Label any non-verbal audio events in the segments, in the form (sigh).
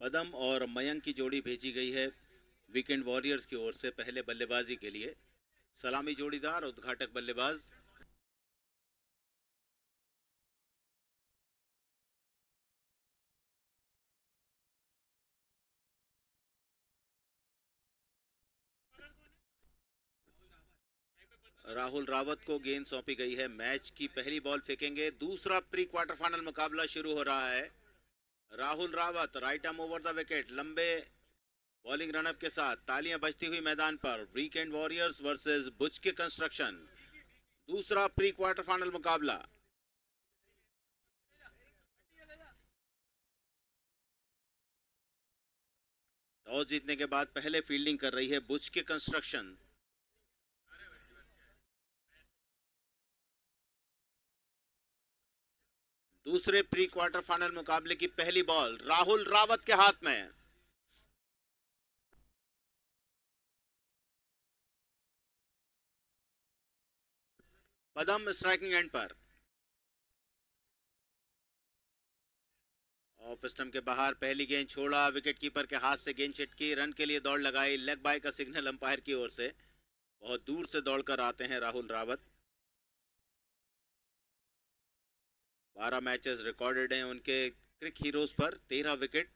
पदम और मयंक की जोड़ी भेजी गई है वीकेंड वॉरियर्स की ओर से पहले बल्लेबाजी के लिए सलामी जोड़ीदार उद्घाटक बल्लेबाज राहुल रावत को गेंद सौंपी गई है मैच की पहली बॉल फेंकेंगे दूसरा प्री क्वार्टर फाइनल मुकाबला शुरू हो रहा है Rahul Rawat right arm over the wicket लंबे बॉलिंग रनअप के साथ तालियां बजती हुई मैदान पर वीकेंड वॉरियर्स वर्सेस बुच के कंस्ट्रक्शन दूसरा प्री क्वार्टर फाइनल मुकाबला टॉस जीतने के बाद पहले फील्डिंग कर रही है बुच के कंस्ट्रक्शन दूसरे प्री क्वार्टर फाइनल मुकाबले की पहली बॉल राहुल रावत के हाथ में पदम स्ट्राइकिंग एंड पर ऑफ स्टम के बाहर पहली गेंद छोड़ा विकेट कीपर के हाथ से गेंद छिटकी रन के लिए दौड़ लगाई लेग बाय का सिग्नल अंपायर की ओर से बहुत दूर से दौड़कर आते हैं राहुल रावत बारह मैचेस रिकॉर्डेड हैं उनके क्रिक हीरोज़ पर तेरह विकेट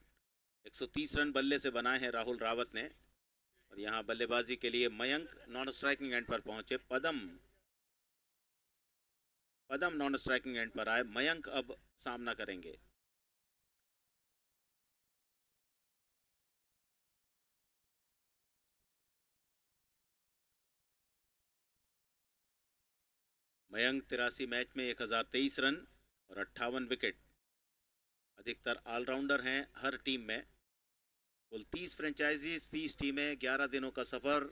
130 रन बल्ले से बनाए हैं राहुल रावत ने और यहाँ बल्लेबाजी के लिए मयंक नॉन स्ट्राइकिंग एंड पर पहुंचे Padam Padam non striking end पर आए मयंक अब सामना करेंगे मयंक तिरासी मैच में 1023 रन और अट्ठावन विकेट अधिकतर ऑलराउंडर हैं हर टीम में कुल तीस फ्रेंचाइजीज तीस टीमें ग्यारह दिनों का सफ़र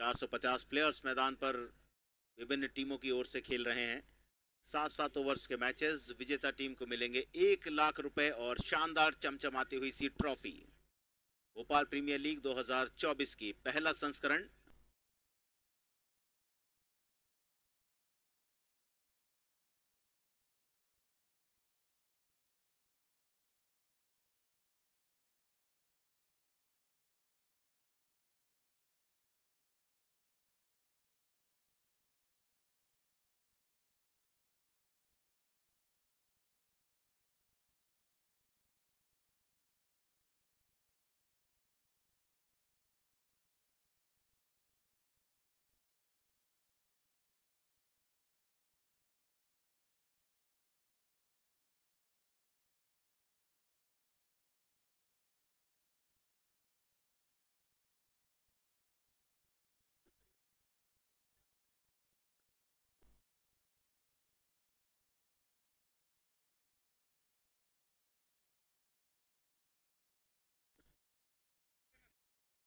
450 प्लेयर्स मैदान पर विभिन्न टीमों की ओर से खेल रहे हैं सात सात ओवर्स के मैचेस विजेता टीम को मिलेंगे एक लाख रुपए और शानदार चमचमाती हुई सी ट्रॉफी भोपाल प्रीमियर लीग 2024 की पहला संस्करण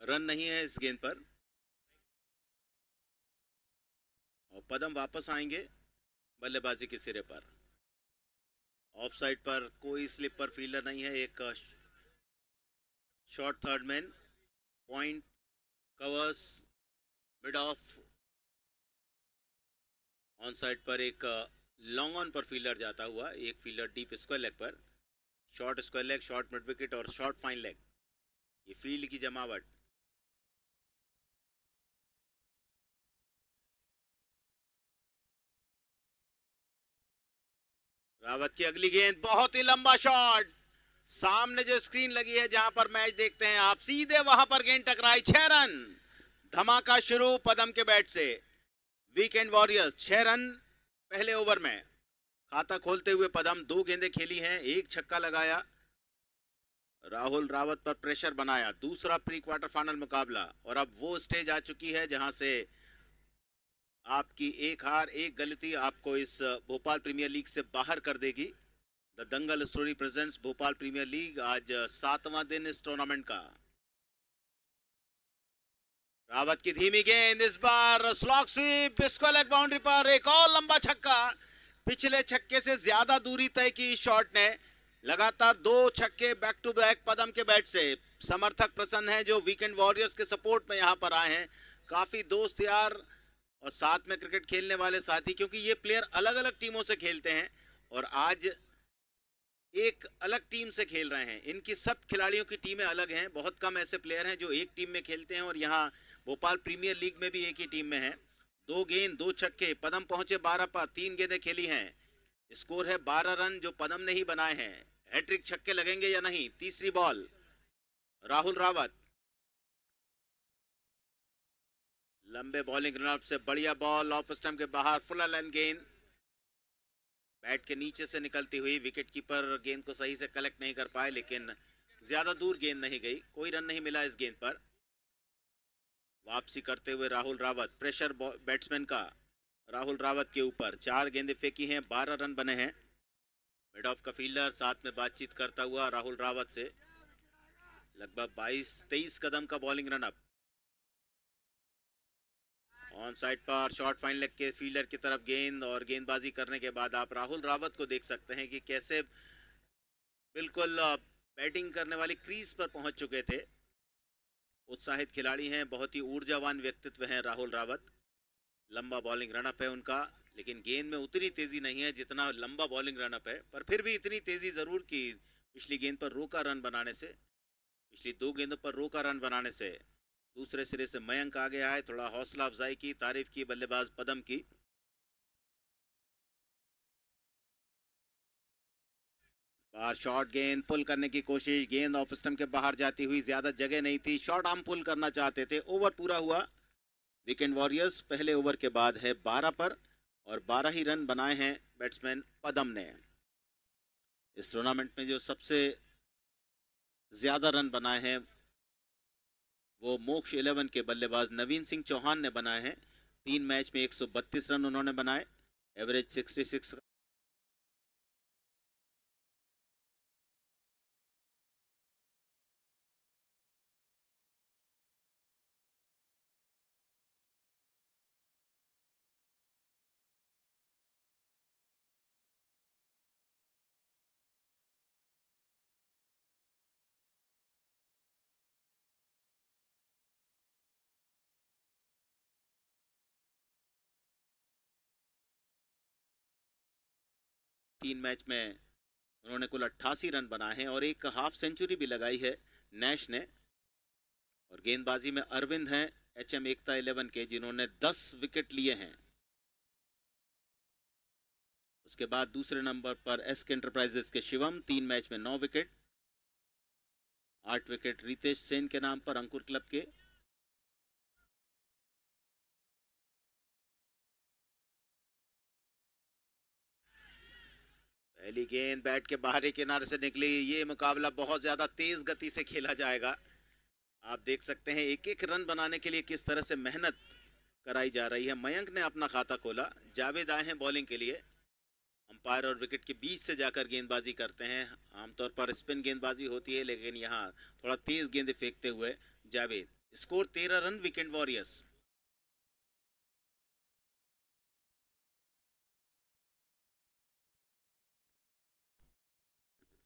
रन नहीं है इस गेंद पर और पदम वापस आएंगे बल्लेबाजी के सिरे पर ऑफ साइड पर कोई स्लिप पर फील्डर नहीं है एक short third man point covers mid off on side पर एक लॉन्ग ऑन पर फील्डर जाता हुआ एक फील्डर डीप स्क्वायर लेग पर short square leg short mid wicket और शॉर्ट फाइन लेग ये फील्ड की जमावट रावत की अगली गेंद बहुत ही लंबा शॉट सामने जो स्क्रीन लगी है जहां पर मैच देखते हैं आप सीधे वहां पर गेंद टकराई छह रन धमाका शुरू पदम के बैट से वीकेंड वॉरियर्स छह रन पहले ओवर में खाता खोलते हुए पदम दो गेंदे खेली हैं एक छक्का लगाया राहुल रावत पर प्रेशर बनाया दूसरा प्री क्वार्टर फाइनल मुकाबला और अब वो स्टेज आ चुकी है जहां से आपकी एक हार एक गलती आपको इस भोपाल प्रीमियर लीग से बाहर कर देगी the Dangal story presents Bhopal premier league आज सातवां दिन इस टूर्नामेंट का रावत की धीमी गेंद इस बार स्लॉक स्वीप इसको अलग बाउंड्री पर एक और लंबा छक्का पिछले छक्के से ज्यादा दूरी तय की शॉट ने लगातार दो छक्के बैक टू बैक पदम के बैट से समर्थक प्रसन्न है जो वीकेंड वॉरियर्स के सपोर्ट में यहां पर आए हैं काफी दोस्त यार और साथ में क्रिकेट खेलने वाले साथी क्योंकि ये प्लेयर अलग अलग टीमों से खेलते हैं और आज एक अलग टीम से खेल रहे हैं इनकी सब खिलाड़ियों की टीमें अलग हैं बहुत कम ऐसे प्लेयर हैं जो एक टीम में खेलते हैं और यहाँ भोपाल प्रीमियर लीग में भी एक ही टीम में है दो गेंद दो छक्के पदम पहुंचे बारह पर तीन गेंदें खेली हैं स्कोर है बारह रन जो पदम ने ही बनाए हैं हैट्रिक छक्के लगेंगे या नहीं तीसरी बॉल राहुल रावत लंबे बॉलिंग रन से बढ़िया बॉल ऑफ स्टम्प के बाहर फुल लेंथ गेंद बैट के नीचे से निकलती हुई विकेट कीपर गेंद को सही से कलेक्ट नहीं कर पाए लेकिन ज़्यादा दूर गेंद नहीं गई कोई रन नहीं मिला इस गेंद पर वापसी करते हुए राहुल रावत प्रेशर बैट्समैन का राहुल रावत के ऊपर चार गेंदें फेंकी हैं बारह रन बने हैं मिड ऑफ का फील्डर साथ में बातचीत करता हुआ राहुल रावत से लगभग 22 23 कदम का बॉलिंग रनअप ऑन साइड पर शॉर्ट फाइन लेग के फील्डर की तरफ गेंद और गेंदबाजी करने के बाद आप राहुल रावत को देख सकते हैं कि कैसे बिल्कुल बैटिंग करने वाली क्रीज पर पहुंच चुके थे उत्साहित खिलाड़ी हैं बहुत ही ऊर्जावान व्यक्तित्व हैं राहुल रावत लंबा बॉलिंग रनअप है उनका लेकिन गेंद में उतनी तेज़ी नहीं है जितना लंबा बॉलिंग रनअप है पर फिर भी इतनी तेज़ी ज़रूर की पिछली गेंद पर रोका रन बनाने से पिछली दो गेंदों पर रोका रन बनाने से दूसरे सिरे से मयंक आ गया है थोड़ा हौसला अफजाई की तारीफ की बल्लेबाज पदम की बार शॉट गेंद पुल करने की कोशिश गेंद ऑफ स्टम के बाहर जाती हुई ज्यादा जगह नहीं थी शॉट हम पुल करना चाहते थे ओवर पूरा हुआ वीकेंड वॉरियर्स पहले ओवर के बाद है बारह पर और बारह ही रन बनाए हैं बैट्समैन पदम ने इस टूर्नामेंट में जो सबसे ज़्यादा रन बनाए हैं वो मोक्ष इलेवन के बल्लेबाज नवीन सिंह चौहान ने बनाए हैं तीन मैच में 132 रन उन्होंने बनाए एवरेज 66 सिक्स तीन मैच में उन्होंने कुल अट्ठासी रन बनाए हैं और एक हाफ सेंचुरी भी लगाई है नैश ने और गेंदबाजी में अरविंद हैं एच एम एकता इलेवन के जिन्होंने दस विकेट लिए हैं उसके बाद दूसरे नंबर पर एस के एंटरप्राइजेस के शिवम तीन मैच में नौ विकेट आठ विकेट रितेश सेन के नाम पर अंकुर क्लब के पहली गेंद बैट के बाहरी किनारे से निकली ये मुकाबला बहुत ज़्यादा तेज़ गति से खेला जाएगा आप देख सकते हैं एक एक रन बनाने के लिए किस तरह से मेहनत कराई जा रही है मयंक ने अपना खाता खोला जावेद आए हैं बॉलिंग के लिए अंपायर और विकेट के बीच से जाकर गेंदबाजी करते हैं आमतौर पर स्पिन गेंदबाजी होती है लेकिन यहाँ थोड़ा तेज़ गेंद फेंकते हुए जावेद स्कोर तेरह रन विकेंड वॉरियर्स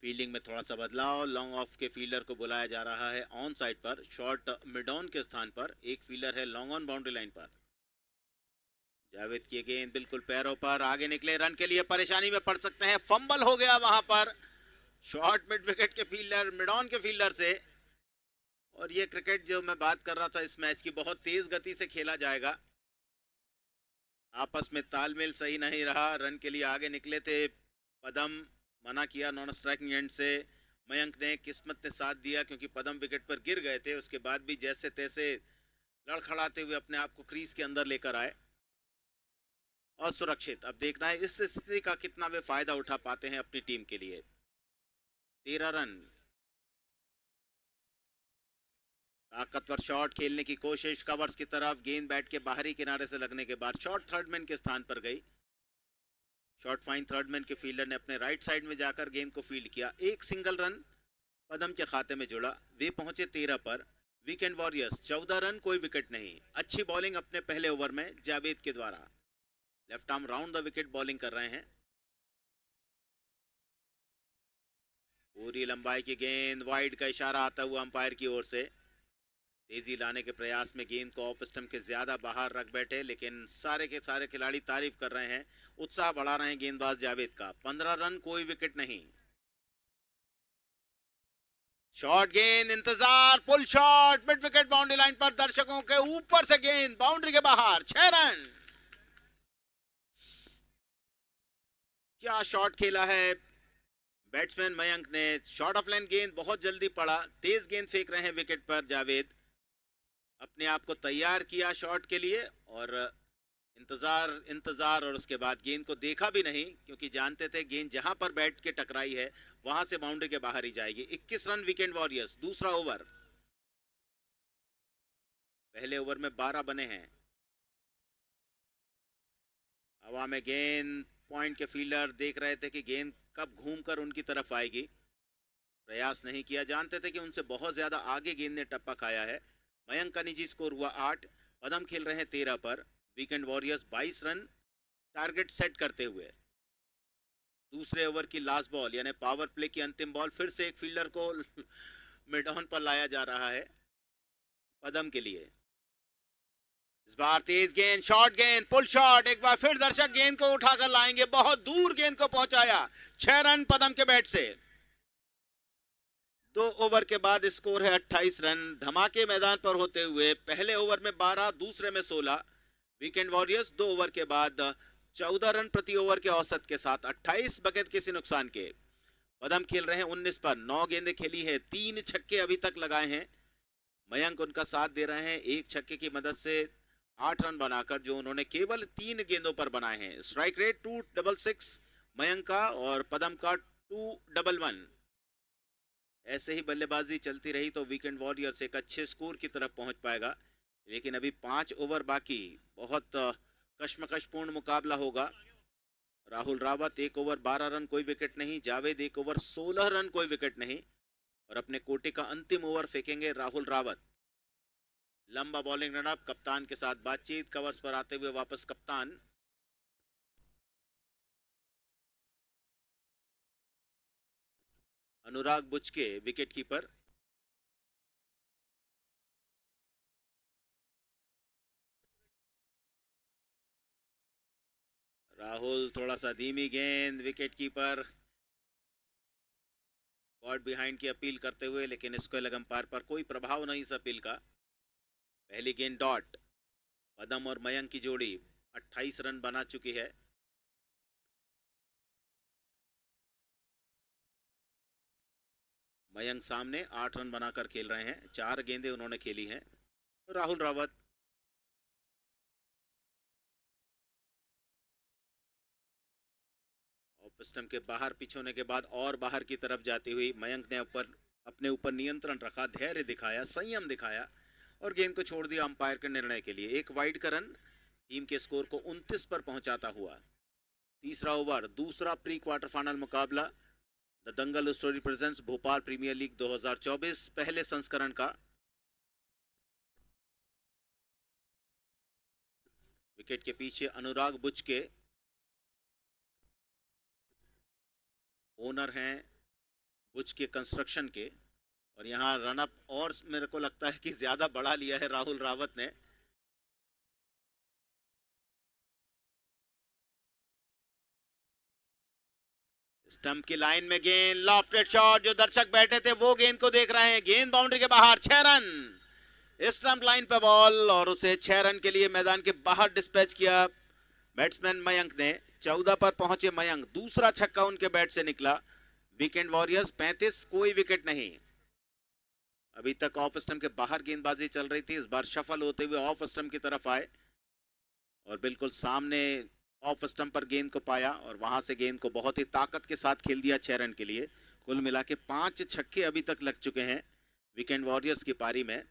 फील्डिंग में थोड़ा सा बदलाव लॉन्ग ऑफ के फील्डर को बुलाया जा रहा है ऑन साइड पर शॉर्ट मिड ऑन के स्थान पर एक फील्डर है लॉन्ग ऑन बाउंड्री लाइन पर जावेद की गेंद बिल्कुल पैरों पर आगे निकले रन के लिए परेशानी में पड़ सकते हैं फंबल हो गया वहां पर शॉर्ट मिड विकेट के फील्डर मिड ऑन के फील्डर से और ये क्रिकेट जो मैं बात कर रहा था इस मैच की बहुत तेज गति से खेला जाएगा आपस में तालमेल सही नहीं रहा रन के लिए आगे निकले थे पदम मना किया नॉन स्ट्राइकिंग एंड से मयंक ने किस्मत ने साथ दिया क्योंकि पदम विकेट पर गिर गए थे उसके बाद भी जैसे तैसे लड़खड़ाते हुए अपने आप को क्रीज के अंदर लेकर आए और सुरक्षित अब देखना है इस स्थिति का कितना वे फायदा उठा पाते हैं अपनी टीम के लिए तेरह रन ताकतवर शॉट खेलने की कोशिश कवर्स की तरफ गेंद बैट के बाहरी किनारे से लगने के बाद शॉट थर्डमैन के स्थान पर गई शॉर्ट फाइन थर्ड मैन के फील्डर ने अपने राइट साइड में जाकर गेम को फील्ड किया एक सिंगल रन पदम के खाते में जुड़ा वे पहुंचे तेरह पर वीकेंड वॉरियर्स चौदह रन कोई विकेट नहीं अच्छी बॉलिंग अपने पहले ओवर में जावेद के द्वारा left arm round the wicket bowling कर रहे हैं पूरी लंबाई की गेंद वाइड का इशारा आता हुआ अंपायर की ओर से तेजी लाने के प्रयास में गेंद को ऑफ स्टम्प के ज़्यादा बाहर रख बैठे लेकिन सारे के सारे खिलाड़ी तारीफ कर रहे हैं उत्साह बढ़ा रहे हैं गेंदबाज जावेद का पंद्रह रन कोई विकेट नहीं शॉर्ट गेंद इंतजार pull shot mid wicket boundary line पर दर्शकों के ऊपर से गेंद बाउंड्री के बाहर छह रन क्या शॉट खेला है बैट्समैन मयंक ने शॉर्ट ऑफ लाइन गेंद बहुत जल्दी पड़ा तेज गेंद फेंक रहे हैं विकेट पर जावेद अपने आप को तैयार किया शॉट के लिए और इंतज़ार इंतज़ार और उसके बाद गेंद को देखा भी नहीं क्योंकि जानते थे गेंद जहां पर बैठ के टकराई है वहां से बाउंड्री के बाहर ही जाएगी 21 रन वीकेंड वॉरियर्स दूसरा ओवर पहले ओवर में 12 बने हैं हवा में गेंद पॉइंट के फील्डर देख रहे थे कि गेंद कब घूमकर उनकी तरफ आएगी प्रयास नहीं किया जानते थे कि उनसे बहुत ज़्यादा आगे गेंद ने टप्पा खाया है मयंक का निजी स्कोर हुआ आठ पदम खेल रहे हैं तेरह पर वीकेंड वॉरियर्स बाईस रन टारगेट सेट करते हुए दूसरे ओवर की लास्ट बॉल यानी पावर प्ले की अंतिम बॉल फिर से एक फील्डर को (laughs) मिडॉन पर लाया जा रहा है पदम के लिए इस बार तेज गेंद शॉर्ट गेंद पुल शॉट एक बार फिर दर्शक गेंद को उठाकर लाएंगे बहुत दूर गेंद को पहुंचाया छह रन पदम के बैट से दो ओवर के बाद स्कोर है अट्ठाईस रन धमाके मैदान पर होते हुए पहले ओवर में बारह दूसरे में सोलह वीकेंड वॉरियर्स दो ओवर के बाद uh, चौदह रन प्रति ओवर के औसत के साथ अट्ठाईस बकेट किसी नुकसान के पदम खेल रहे हैं उन्नीस पर नौ गेंदे खेली है तीन छक्के अभी तक लगाए हैं मयंक उनका साथ दे रहे हैं एक छक्के की मदद से आठ रन बनाकर जो उन्होंने केवल तीन गेंदों पर बनाए हैं strike rate two double six Mayank का और पदम का टू डबल वन ऐसे ही बल्लेबाजी चलती रही तो वीकेंड वॉरियर्स एक अच्छे स्कोर की तरफ पहुंच पाएगा लेकिन अभी पाँच ओवर बाकी बहुत कश्मकशपूर्ण मुकाबला होगा राहुल रावत एक ओवर बारह रन कोई विकेट नहीं जावेद एक ओवर सोलह रन कोई विकेट नहीं और अपने कोटे का अंतिम ओवर फेंकेंगे राहुल रावत लंबा बॉलिंग रनअप कप्तान के साथ बातचीत कवर्स पर आते हुए वापस कप्तान अनुराग बुचके विकेट कीपर राहुल थोड़ा सा धीमी गेंद विकेट कीपर गॉड बिहाइंड की अपील करते हुए लेकिन इसको लगम पार पर कोई प्रभाव नहीं इस अपील का पहली गेंद डॉट पदम और मयंक की जोड़ी 28 रन बना चुकी है मयंक सामने आठ रन बनाकर खेल रहे हैं चार गेंदें उन्होंने खेली हैं राहुल रावत स्टम्प के बाहर पिच होने के बाद और बाहर की तरफ जाती हुई मयंक ने ऊपर अपने ऊपर नियंत्रण रखा धैर्य दिखाया संयम दिखाया और गेंद को छोड़ दिया अंपायर के निर्णय के लिए एक वाइड का रन टीम के स्कोर को उनतीस पर पहुंचाता हुआ तीसरा ओवर दूसरा प्री क्वार्टर फाइनल मुकाबला the Dangal story presents Bhopal premier league 2024 पहले संस्करण का विकेट के पीछे अनुराग बुच के ओनर हैं बुज के कंस्ट्रक्शन के और यहाँ रनअप और मेरे को लगता है कि ज़्यादा बढ़ा लिया है राहुल रावत ने स्टंप की लाइन में गेंद लॉफ्टेड शॉट जो दर्शक बैठे थे वो गेंद को देख रहे हैं गेंद बाउंड्री के बाहर छह रन स्टंप लाइन पे बॉल और उसे छह रन के लिए मैदान के बाहर डिस्पैच किया बैट्समैन मयंक ने 14 पर पहुंचे मयंक दूसरा छक्का उनके बैट से निकला वीकेंड वॉरियर्स 35 कोई विकेट नहीं अभी तक ऑफ स्टम्प के बाहर गेंदबाजी चल रही थी इस बार सफल होते हुए ऑफ स्टम्प की तरफ आए और बिल्कुल सामने ऑफ स्टम पर गेंद को पाया और वहां से गेंद को बहुत ही ताकत के साथ खेल दिया छह रन के लिए कुल मिला के पांच छक्के अभी तक लग चुके हैं वीकेंड वॉरियर्स की पारी में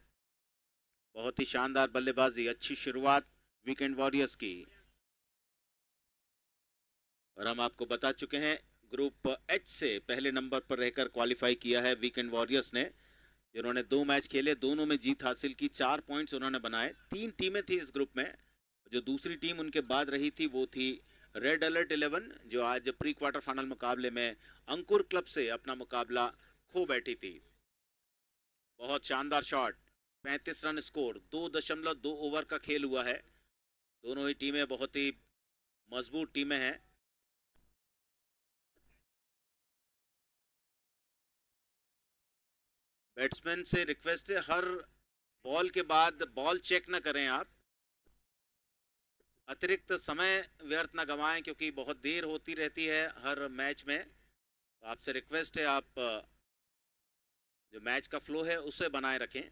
बहुत ही शानदार बल्लेबाजी अच्छी शुरुआत वीकेंड वॉरियर्स की और हम आपको बता चुके हैं ग्रुप एच से पहले नंबर पर रहकर क्वालिफाई किया है वीकेंड वॉरियर्स ने जिन्होंने दो मैच खेले दोनों में जीत हासिल की चार पॉइंट्स उन्होंने बनाए तीन टीमें थी इस ग्रुप में जो दूसरी टीम उनके बाद रही थी वो थी रेड अलर्ट इलेवन जो आज प्री क्वार्टर फाइनल मुकाबले में अंकुर क्लब से अपना मुकाबला खो बैठी थी बहुत शानदार शॉट पैंतीस रन स्कोर दो दशमलव दो ओवर का खेल हुआ है दोनों ही टीमें बहुत ही मजबूत टीमें हैं बैट्समैन से रिक्वेस्ट है हर बॉल के बाद बॉल चेक ना करें आप अतिरिक्त समय व्यर्थ ना गंवाएं क्योंकि बहुत देर होती रहती है हर मैच में तो आपसे रिक्वेस्ट है आप जो मैच का फ्लो है उसे बनाए रखें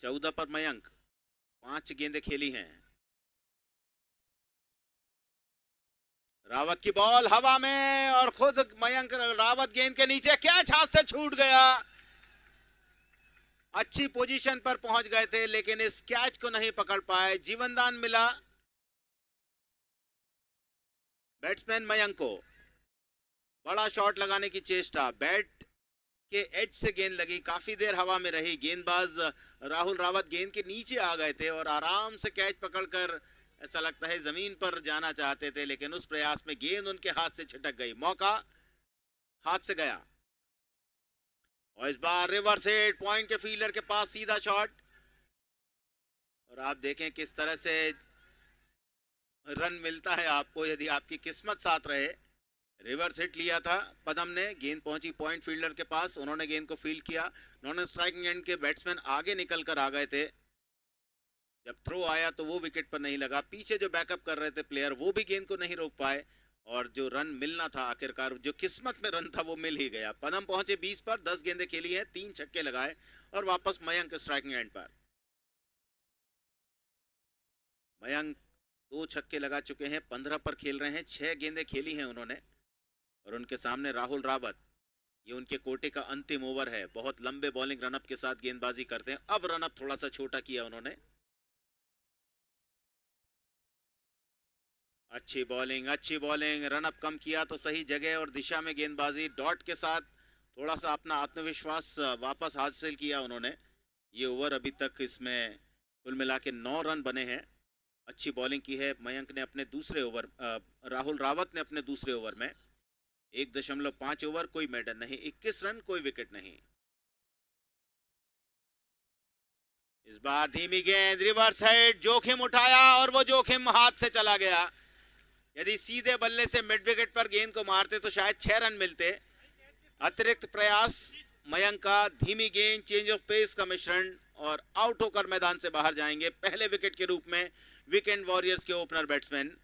चौदह पर मयंक पांच गेंदें खेली हैं रावत की बॉल हवा में और खुद मयंक रावत गेंद के नीचे कैच हाथ से छूट गया अच्छी पोजीशन पर पहुंच गए थे लेकिन इस कैच को नहीं पकड़ पाए जीवनदान मिला बैट्समैन मयंक को बड़ा शॉट लगाने की चेष्टा बैट के एज से गेंद लगी काफी देर हवा में रही गेंदबाज राहुल रावत गेंद के नीचे आ गए थे और आराम से कैच पकड़कर ऐसा लगता है जमीन पर जाना चाहते थे लेकिन उस प्रयास में गेंद उनके हाथ से छिटक गई मौका हाथ से गया और इस बार रिवर्स हिट पॉइंट के फील्डर के पास सीधा शॉट और आप देखें किस तरह से रन मिलता है आपको यदि आपकी किस्मत साथ रहे रिवर्स हिट लिया था पदम ने गेंद पहुंची पॉइंट फील्डर के पास उन्होंने गेंद को फील्ड किया नॉन स्ट्राइकिंग एंड के बैट्समैन आगे निकल कर आ गए थे जब थ्रो आया तो वो विकेट पर नहीं लगा पीछे जो बैकअप कर रहे थे प्लेयर वो भी गेंद को नहीं रोक पाए और जो रन मिलना था आखिरकार जो किस्मत में रन था वो मिल ही गया पदम पहुंचे 20 पर 10 गेंदे खेली हैं तीन छक्के लगाए और वापस मयंक स्ट्राइकिंग एंड पर मयंक दो छक्के लगा चुके हैं पंद्रह पर खेल रहे हैं छह गेंदे खेली हैं उन्होंने और उनके सामने राहुल रावत ये उनके कोटे का अंतिम ओवर है बहुत लंबे बॉलिंग रनअप के साथ गेंदबाजी करते हैं अब रनअप थोड़ा सा छोटा किया उन्होंने अच्छी बॉलिंग अच्छी बॉलिंग रनअप कम किया तो सही जगह और दिशा में गेंदबाजी डॉट के साथ थोड़ा सा अपना आत्मविश्वास वापस हासिल किया उन्होंने ये ओवर अभी तक इसमें कुल मिला के नौ रन बने हैं अच्छी बॉलिंग की है मयंक ने अपने दूसरे ओवर राहुल रावत ने अपने दूसरे ओवर में एक दशमलव पाँच ओवर कोई मेडल नहीं इक्कीस रन कोई विकेट नहीं इस बार धीमी गेंद रिवर्स हेड जोखिम उठाया और वो जोखिम हाथ से चला गया यदि सीधे बल्ले से मिड विकेट पर गेंद को मारते तो शायद छह रन मिलते अतिरिक्त प्रयास मयंक का धीमी गेंद चेंज ऑफ पेस का मिश्रण और आउट होकर मैदान से बाहर जाएंगे पहले विकेट के रूप में वीकेंड वॉरियर्स के opener batsman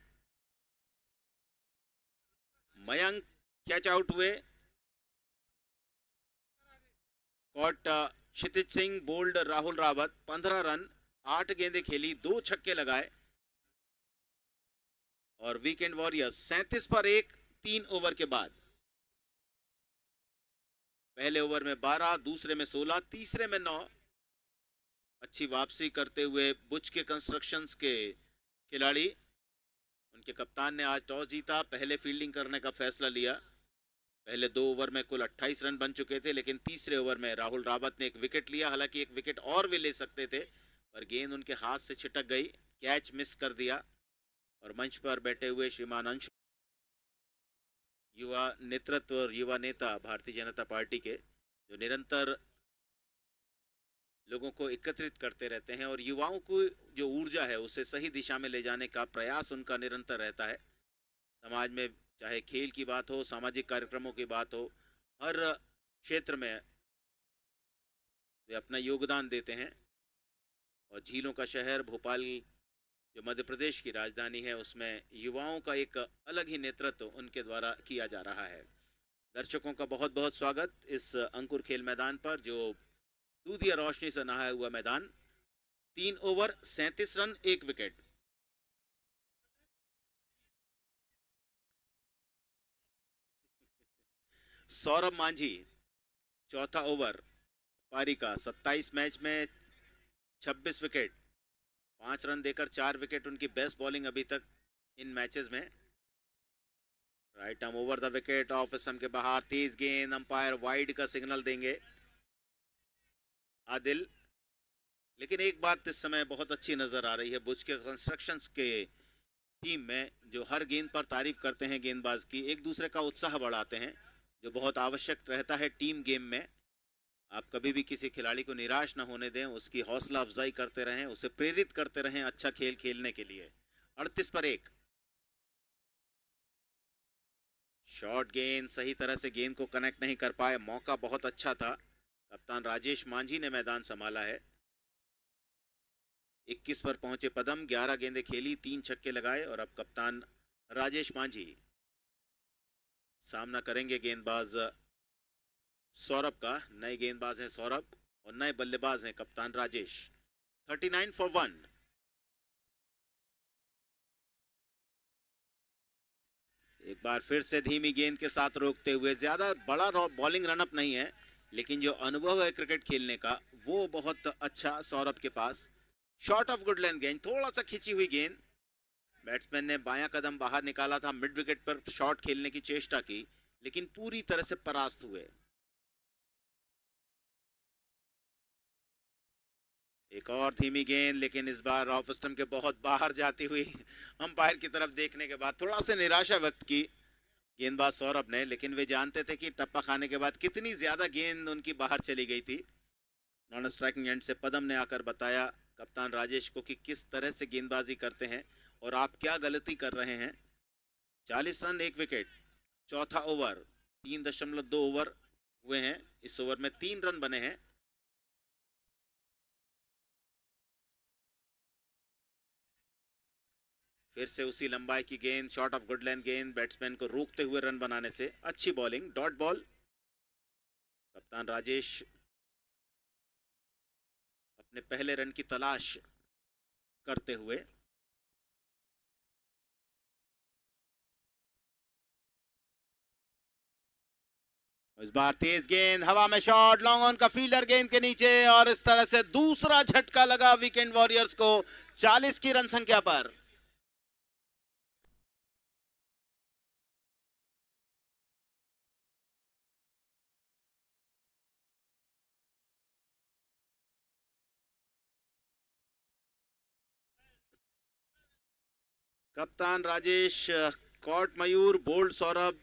Mayank catch out हुए कॉट क्षितिज सिंह बोल्ड राहुल रावत पंद्रह रन आठ गेंदे खेली दो छक्के लगाए और वीकेंड वॉरियर्स सैंतीस पर एक तीन ओवर के बाद पहले ओवर में बारह दूसरे में सोलह तीसरे में नौ अच्छी वापसी करते हुए बुच के कंस्ट्रक्शंस के खिलाड़ी उनके कप्तान ने आज टॉस जीता पहले फील्डिंग करने का फैसला लिया पहले दो ओवर में कुल 28 रन बन चुके थे लेकिन तीसरे ओवर में राहुल रावत ने एक विकेट लिया हालांकि एक विकेट और भी ले सकते थे पर गेंद उनके हाथ से छिटक गई कैच मिस कर दिया और मंच पर बैठे हुए श्रीमान अंश युवा नेतृत्व और युवा नेता भारतीय जनता पार्टी के जो निरंतर लोगों को एकत्रित करते रहते हैं और युवाओं को जो ऊर्जा है उसे सही दिशा में ले जाने का प्रयास उनका निरंतर रहता है समाज में चाहे खेल की बात हो सामाजिक कार्यक्रमों की बात हो हर क्षेत्र में वे अपना योगदान देते हैं और झीलों का शहर भोपाल जो मध्य प्रदेश की राजधानी है उसमें युवाओं का एक अलग ही नेतृत्व उनके द्वारा किया जा रहा है दर्शकों का बहुत बहुत स्वागत इस अंकुर खेल मैदान पर जो दूधिया रोशनी से नहाया हुआ मैदान तीन ओवर सैंतीस रन एक विकेट सौरभ मांझी चौथा ओवर पारी का सत्ताईस मैच में छब्बीस विकेट पाँच रन देकर चार विकेट उनकी बेस्ट बॉलिंग अभी तक इन मैचेस में right arm over the wicket off stump के बाहर तेज गेंद अंपायर वाइड का सिग्नल देंगे आदिल लेकिन एक बात इस समय बहुत अच्छी नज़र आ रही है बुज के कंस्ट्रक्शन के टीम में जो हर गेंद पर तारीफ करते हैं गेंदबाज की एक दूसरे का उत्साह बढ़ाते हैं जो बहुत आवश्यक रहता है टीम गेम में आप कभी भी किसी खिलाड़ी को निराश ना होने दें उसकी हौसला अफजाई करते रहें उसे प्रेरित करते रहें अच्छा खेल खेलने के लिए अड़तीस पर एक शॉर्ट गेंद सही तरह से गेंद को कनेक्ट नहीं कर पाए मौका बहुत अच्छा था कप्तान राजेश मांझी ने मैदान संभाला है 21 पर पहुंचे पदम 11 गेंदें खेली तीन छक्के लगाए और अब कप्तान राजेश मांझी सामना करेंगे गेंदबाज सौरभ का नए गेंदबाज हैं सौरभ और नए बल्लेबाज हैं कप्तान राजेश 39 फॉर वन एक बार फिर से धीमी गेंद के साथ रोकते हुए ज़्यादा बड़ा बॉलिंग रनअप नहीं है लेकिन जो अनुभव है क्रिकेट खेलने का वो बहुत अच्छा सौरभ के पास शॉर्ट ऑफ गुड लेंथ गेंद थोड़ा सा खींची हुई गेंद बैट्समैन ने बायां कदम बाहर निकाला था मिड विकेट पर शॉट खेलने की चेष्टा की लेकिन पूरी तरह से परास्त हुए एक और धीमी गेंद लेकिन इस बार ऑफ स्टम के बहुत बाहर जाती हुई अंपायर की तरफ देखने के बाद थोड़ा सा निराशा व्यक्त की गेंदबाज सौरभ ने लेकिन वे जानते थे कि टप्पा खाने के बाद कितनी ज़्यादा गेंद उनकी बाहर चली गई थी नॉन स्ट्राइकिंग एंड से पदम ने आकर बताया कप्तान राजेश को कि किस तरह से गेंदबाजी करते हैं और आप क्या गलती कर रहे हैं चालीस रन एक विकेट चौथा ओवर तीन दशमलव दो ओवर हुए हैं इस ओवर में तीन रन बने हैं फिर से उसी लंबाई की गेंद शॉट ऑफ गुड लेंथ गेंद बैट्समैन को रोकते हुए रन बनाने से अच्छी बॉलिंग डॉट बॉल कप्तान राजेश अपने पहले रन की तलाश करते हुए इस बार तेज गेंद हवा में शॉट लॉन्ग ऑन का फील्डर गेंद के नीचे और इस तरह से दूसरा झटका लगा वीकेंड वॉरियर्स को 40 की रन संख्या पर कप्तान राजेश कॉट मयूर बोल्ड सौरभ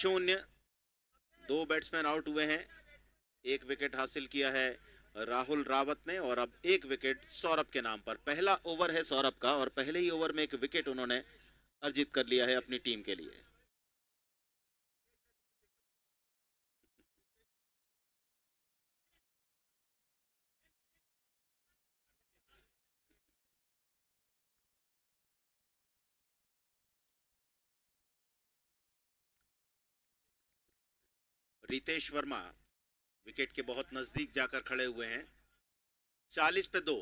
शून्य दो बैट्समैन आउट हुए हैं एक विकेट हासिल किया है राहुल रावत ने और अब एक विकेट सौरभ के नाम पर पहला ओवर है सौरभ का और पहले ही ओवर में एक विकेट उन्होंने अर्जित कर लिया है अपनी टीम के लिए रितेश वर्मा विकेट के बहुत नजदीक जाकर खड़े हुए हैं चालीस पे दो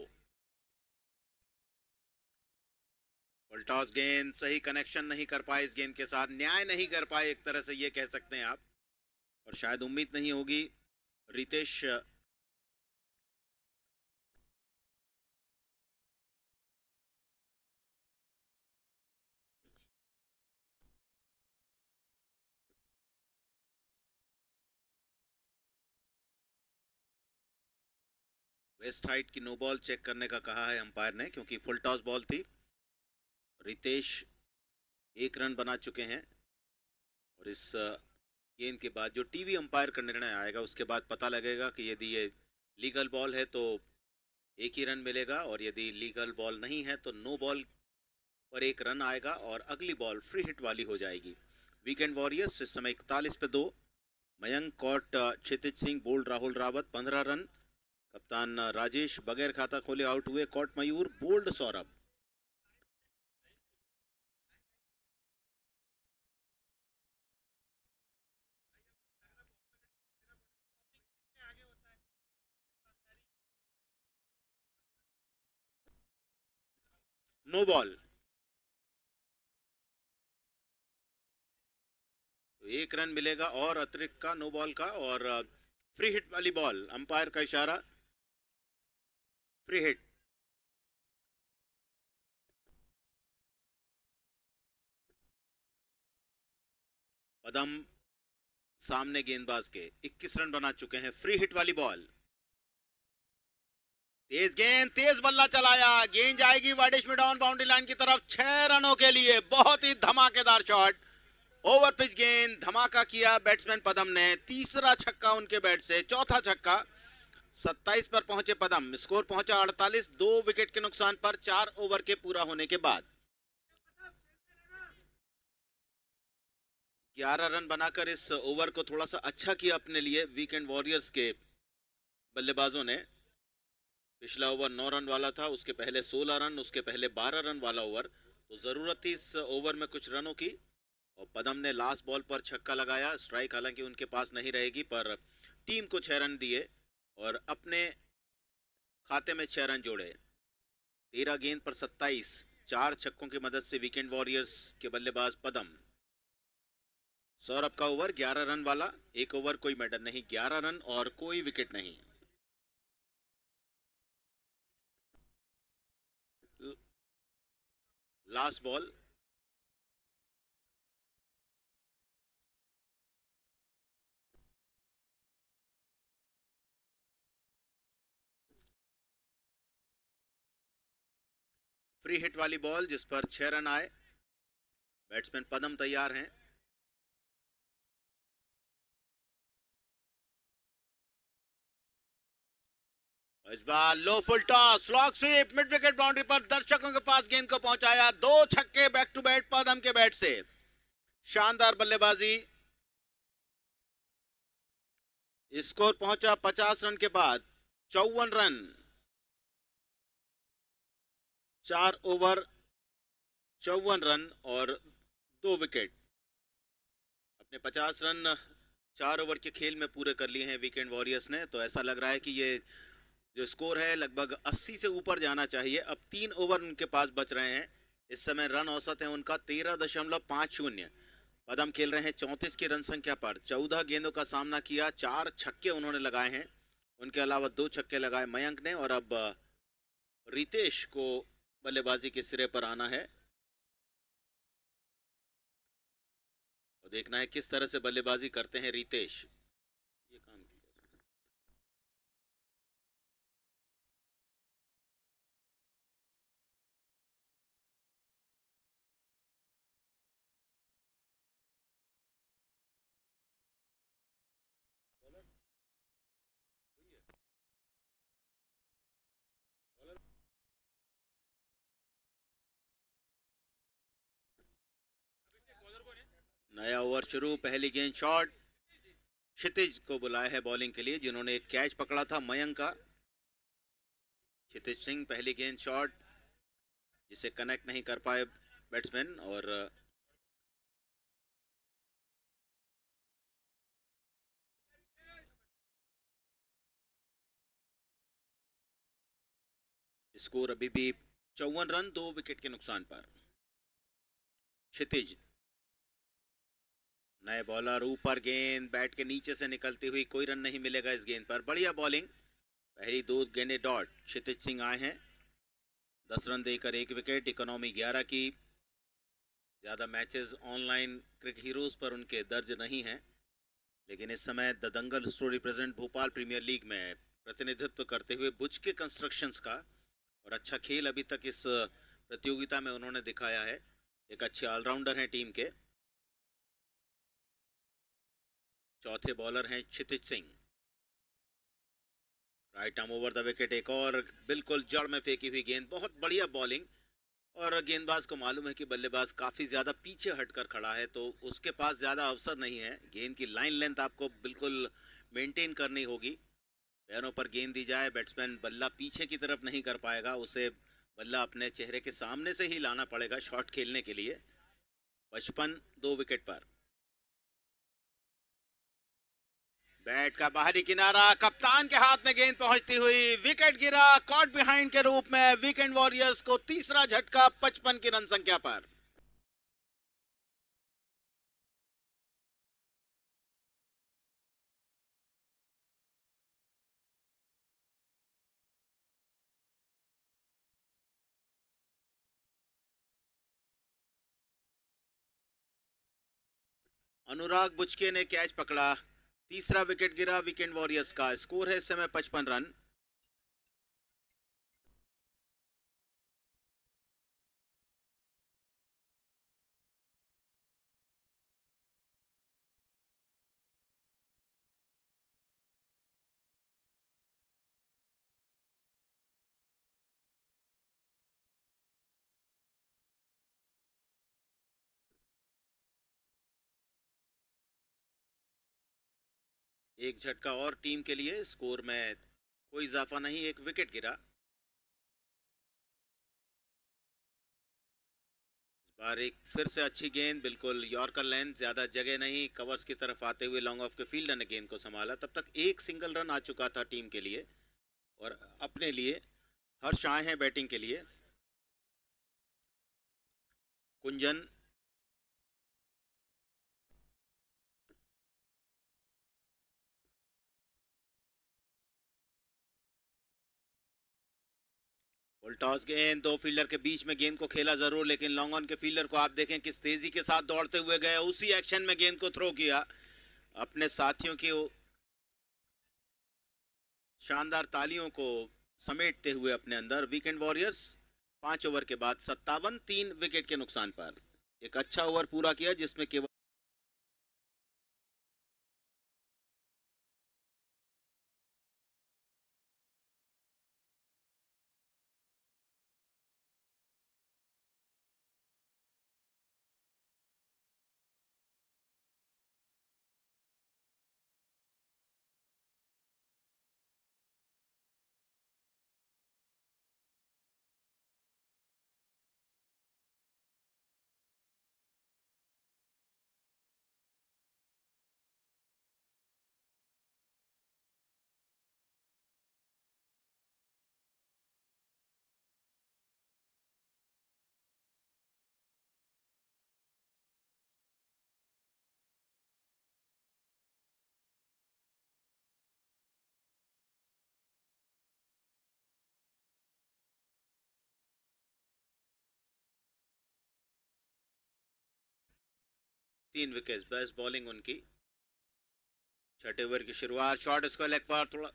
टॉस गेंद सही कनेक्शन नहीं कर पाए इस गेंद के साथ न्याय नहीं कर पाए एक तरह से ये कह सकते हैं आप और शायद उम्मीद नहीं होगी रितेश वेस्ट हाइट की नो बॉल चेक करने का कहा है अंपायर ने क्योंकि फुल टॉस बॉल थी रितेश एक रन बना चुके हैं और इस गेंद के बाद जो टीवी अंपायर का निर्णय आएगा उसके बाद पता लगेगा कि यदि ये लीगल बॉल है तो एक ही रन मिलेगा और यदि लीगल बॉल नहीं है तो नो बॉल पर एक रन आएगा और अगली बॉल फ्री हिट वाली हो जाएगी वीकेंड वॉरियर्स इस समय इकतालीस पे दो मयंक कॉट क्षितिज सिंह बोल्ड राहुल रावत पंद्रह रन कप्तान राजेश बगैर खाता खोले आउट हुए caught Mayur bowled Saurabh no ball तो एक रन मिलेगा और अतिरिक्त का नो बॉल का और फ्री हिट वाली बॉल अंपायर का इशारा preheat पदम सामने गेंदबाज के 21 रन बना चुके हैं फ्री हिट वाली बॉल तेज गेंद तेज बल्ला चलाया गेंद जाएगी वाडिश में डाउन बाउंड्री लाइन की तरफ छह रनों के लिए बहुत ही धमाकेदार शॉट ओवर पिच गेंद धमाका किया बैट्समैन पदम ने तीसरा छक्का उनके बैट से चौथा छक्का 27 पर पहुंचे पदम स्कोर पहुंचा अड़तालीस दो विकेट के नुकसान पर चार ओवर के पूरा होने के बाद 11 रन बनाकर इस ओवर को थोड़ा सा अच्छा किया अपने लिए वीकेंड वॉरियर्स के बल्लेबाजों ने पिछला ओवर नौ रन वाला था उसके पहले सोलह रन उसके पहले बारह रन वाला ओवर तो ज़रूरत थी इस ओवर में कुछ रनों की और पदम ने लास्ट बॉल पर छक्का लगाया स्ट्राइक हालांकि उनके पास नहीं रहेगी पर टीम को छः रन दिए और अपने खाते में छः रन जोड़े तेरह गेंद पर सत्ताईस चार छक्कों की मदद से वीकेंड वॉरियर्स के बल्लेबाज पदम सौरभ का ओवर 11 रन वाला एक ओवर कोई मैटर नहीं 11 रन और कोई विकेट नहीं लास्ट बॉल फ्री हिट वाली बॉल जिस पर छह रन आए बैट्समैन पदम तैयार हैं इस बार low full toss slog sweep mid wicket boundary पर दर्शकों के पास गेंद को पहुंचाया दो छक्के बैक टू बैट पदम के बैट से शानदार बल्लेबाजी स्कोर पहुंचा 50 रन के बाद चौवन रन चार ओवर चौवन रन और दो विकेट अपने पचास रन चार ओवर के खेल में पूरे कर लिए हैं वीकेंड वॉरियर्स ने तो ऐसा लग रहा है कि ये जो स्कोर है लगभग 80 से ऊपर जाना चाहिए अब तीन ओवर उनके पास बच रहे हैं इस समय रन औसत है उनका तेरह दशमलव पाँच शून्य पदम खेल रहे हैं चौंतीस की रन संख्या पर चौदह गेंदों का सामना किया चार छक्के उन्होंने लगाए हैं उनके अलावा दो छक्के लगाए मयंक ने और अब रितेश को बल्लेबाजी के सिरे पर आना है और देखना है किस तरह से बल्लेबाजी करते हैं रितेश नया ओवर शुरू पहली गेंद शॉट क्षितिज को बुलाया है बॉलिंग के लिए जिन्होंने एक कैच पकड़ा था मयंक का क्षितिज सिंह पहली गेंद शॉट जिसे कनेक्ट नहीं कर पाए बैट्समैन और स्कोर अभी भी चौवन रन दो विकेट के नुकसान पर क्षितिज नए बॉलर ऊपर गेंद बैट के नीचे से निकलती हुई कोई रन नहीं मिलेगा इस गेंद पर बढ़िया बॉलिंग पहली दो गेंदे डॉट क्षितिज सिंह आए हैं दस रन देकर एक विकेट इकोनॉमी ग्यारह की ज़्यादा मैचेस ऑनलाइन क्रिक हीरोज़ पर उनके दर्ज नहीं हैं लेकिन इस समय the Dangal story present Bhopal premier league में प्रतिनिधित्व करते हुए बुज के कंस्ट्रक्शंस का और अच्छा खेल अभी तक इस प्रतियोगिता में उन्होंने दिखाया है एक अच्छे ऑलराउंडर हैं टीम के चौथे बॉलर हैं Kshitij Singh right arm over the wicket एक और बिल्कुल जड़ में फेंकी हुई गेंद बहुत बढ़िया बॉलिंग और गेंदबाज को मालूम है कि बल्लेबाज काफ़ी ज़्यादा पीछे हटकर खड़ा है तो उसके पास ज़्यादा अवसर नहीं है गेंद की लाइन लेंथ आपको बिल्कुल मेंटेन करनी होगी पैरों पर गेंद दी जाए बैट्समैन बल्ला पीछे की तरफ नहीं कर पाएगा उसे बल्ला अपने चेहरे के सामने से ही लाना पड़ेगा शॉट खेलने के लिए पचपन दो विकेट पर बैट का बाहरी किनारा कप्तान के हाथ में गेंद पहुंचती हुई विकेट गिरा कॉट बिहाइंड के रूप में वीकेंड वॉरियर्स को तीसरा झटका पचपन की रन संख्या पर अनुराग बुचके ने कैच पकड़ा तीसरा विकेट गिरा वीकेंड वॉरियर्स का स्कोर है इस समय पचपन रन एक झटका और टीम के लिए स्कोर में कोई इजाफा नहीं एक विकेट गिरा इस बार एक फिर से अच्छी गेंद बिल्कुल यॉर्कर लेंथ ज़्यादा जगह नहीं कवर्स की तरफ आते हुए लॉन्ग ऑफ के फील्डर ने गेंद को संभाला तब तक एक सिंगल रन आ चुका था टीम के लिए और अपने लिए हर्ष आए हैं बैटिंग के लिए कुंजन फुल टॉस गेंद दो फील्डर के बीच में गेंद को खेला जरूर लेकिन लॉन्ग ऑन के फील्डर को आप देखें किस तेजी के साथ दौड़ते हुए गए उसी एक्शन में गेंद को थ्रो किया अपने साथियों की शानदार तालियों को समेटते हुए अपने अंदर वीकेंड वॉरियर्स पांच ओवर के बाद सत्तावन तीन विकेट के नुकसान पर एक अच्छा ओवर पूरा किया जिसमें केवल तीन विकेट बेस्ट बॉलिंग उनकी छठे ओवर की शुरुआत शॉट इसको लेग पर थोड़ा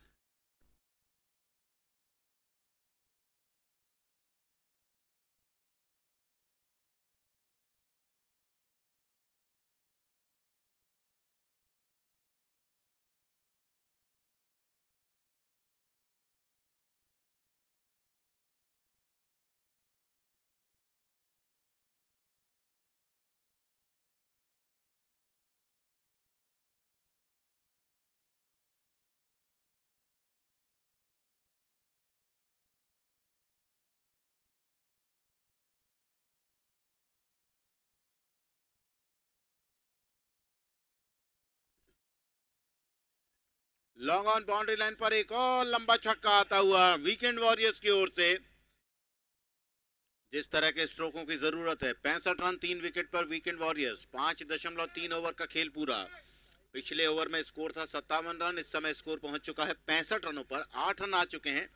लॉन्ग ऑन बाउंड्री लाइन पर एक और लंबा छक्का आता हुआ वीकेंड वॉरियर्स की ओर से जिस तरह के स्ट्रोकों की जरूरत है पैंसठ रन तीन विकेट पर वीकेंड वॉरियर्स पांच दशमलव तीन ओवर का खेल पूरा पिछले ओवर में स्कोर था सत्तावन रन इस समय स्कोर पहुंच चुका है पैंसठ रनों पर आठ रन आ चुके हैं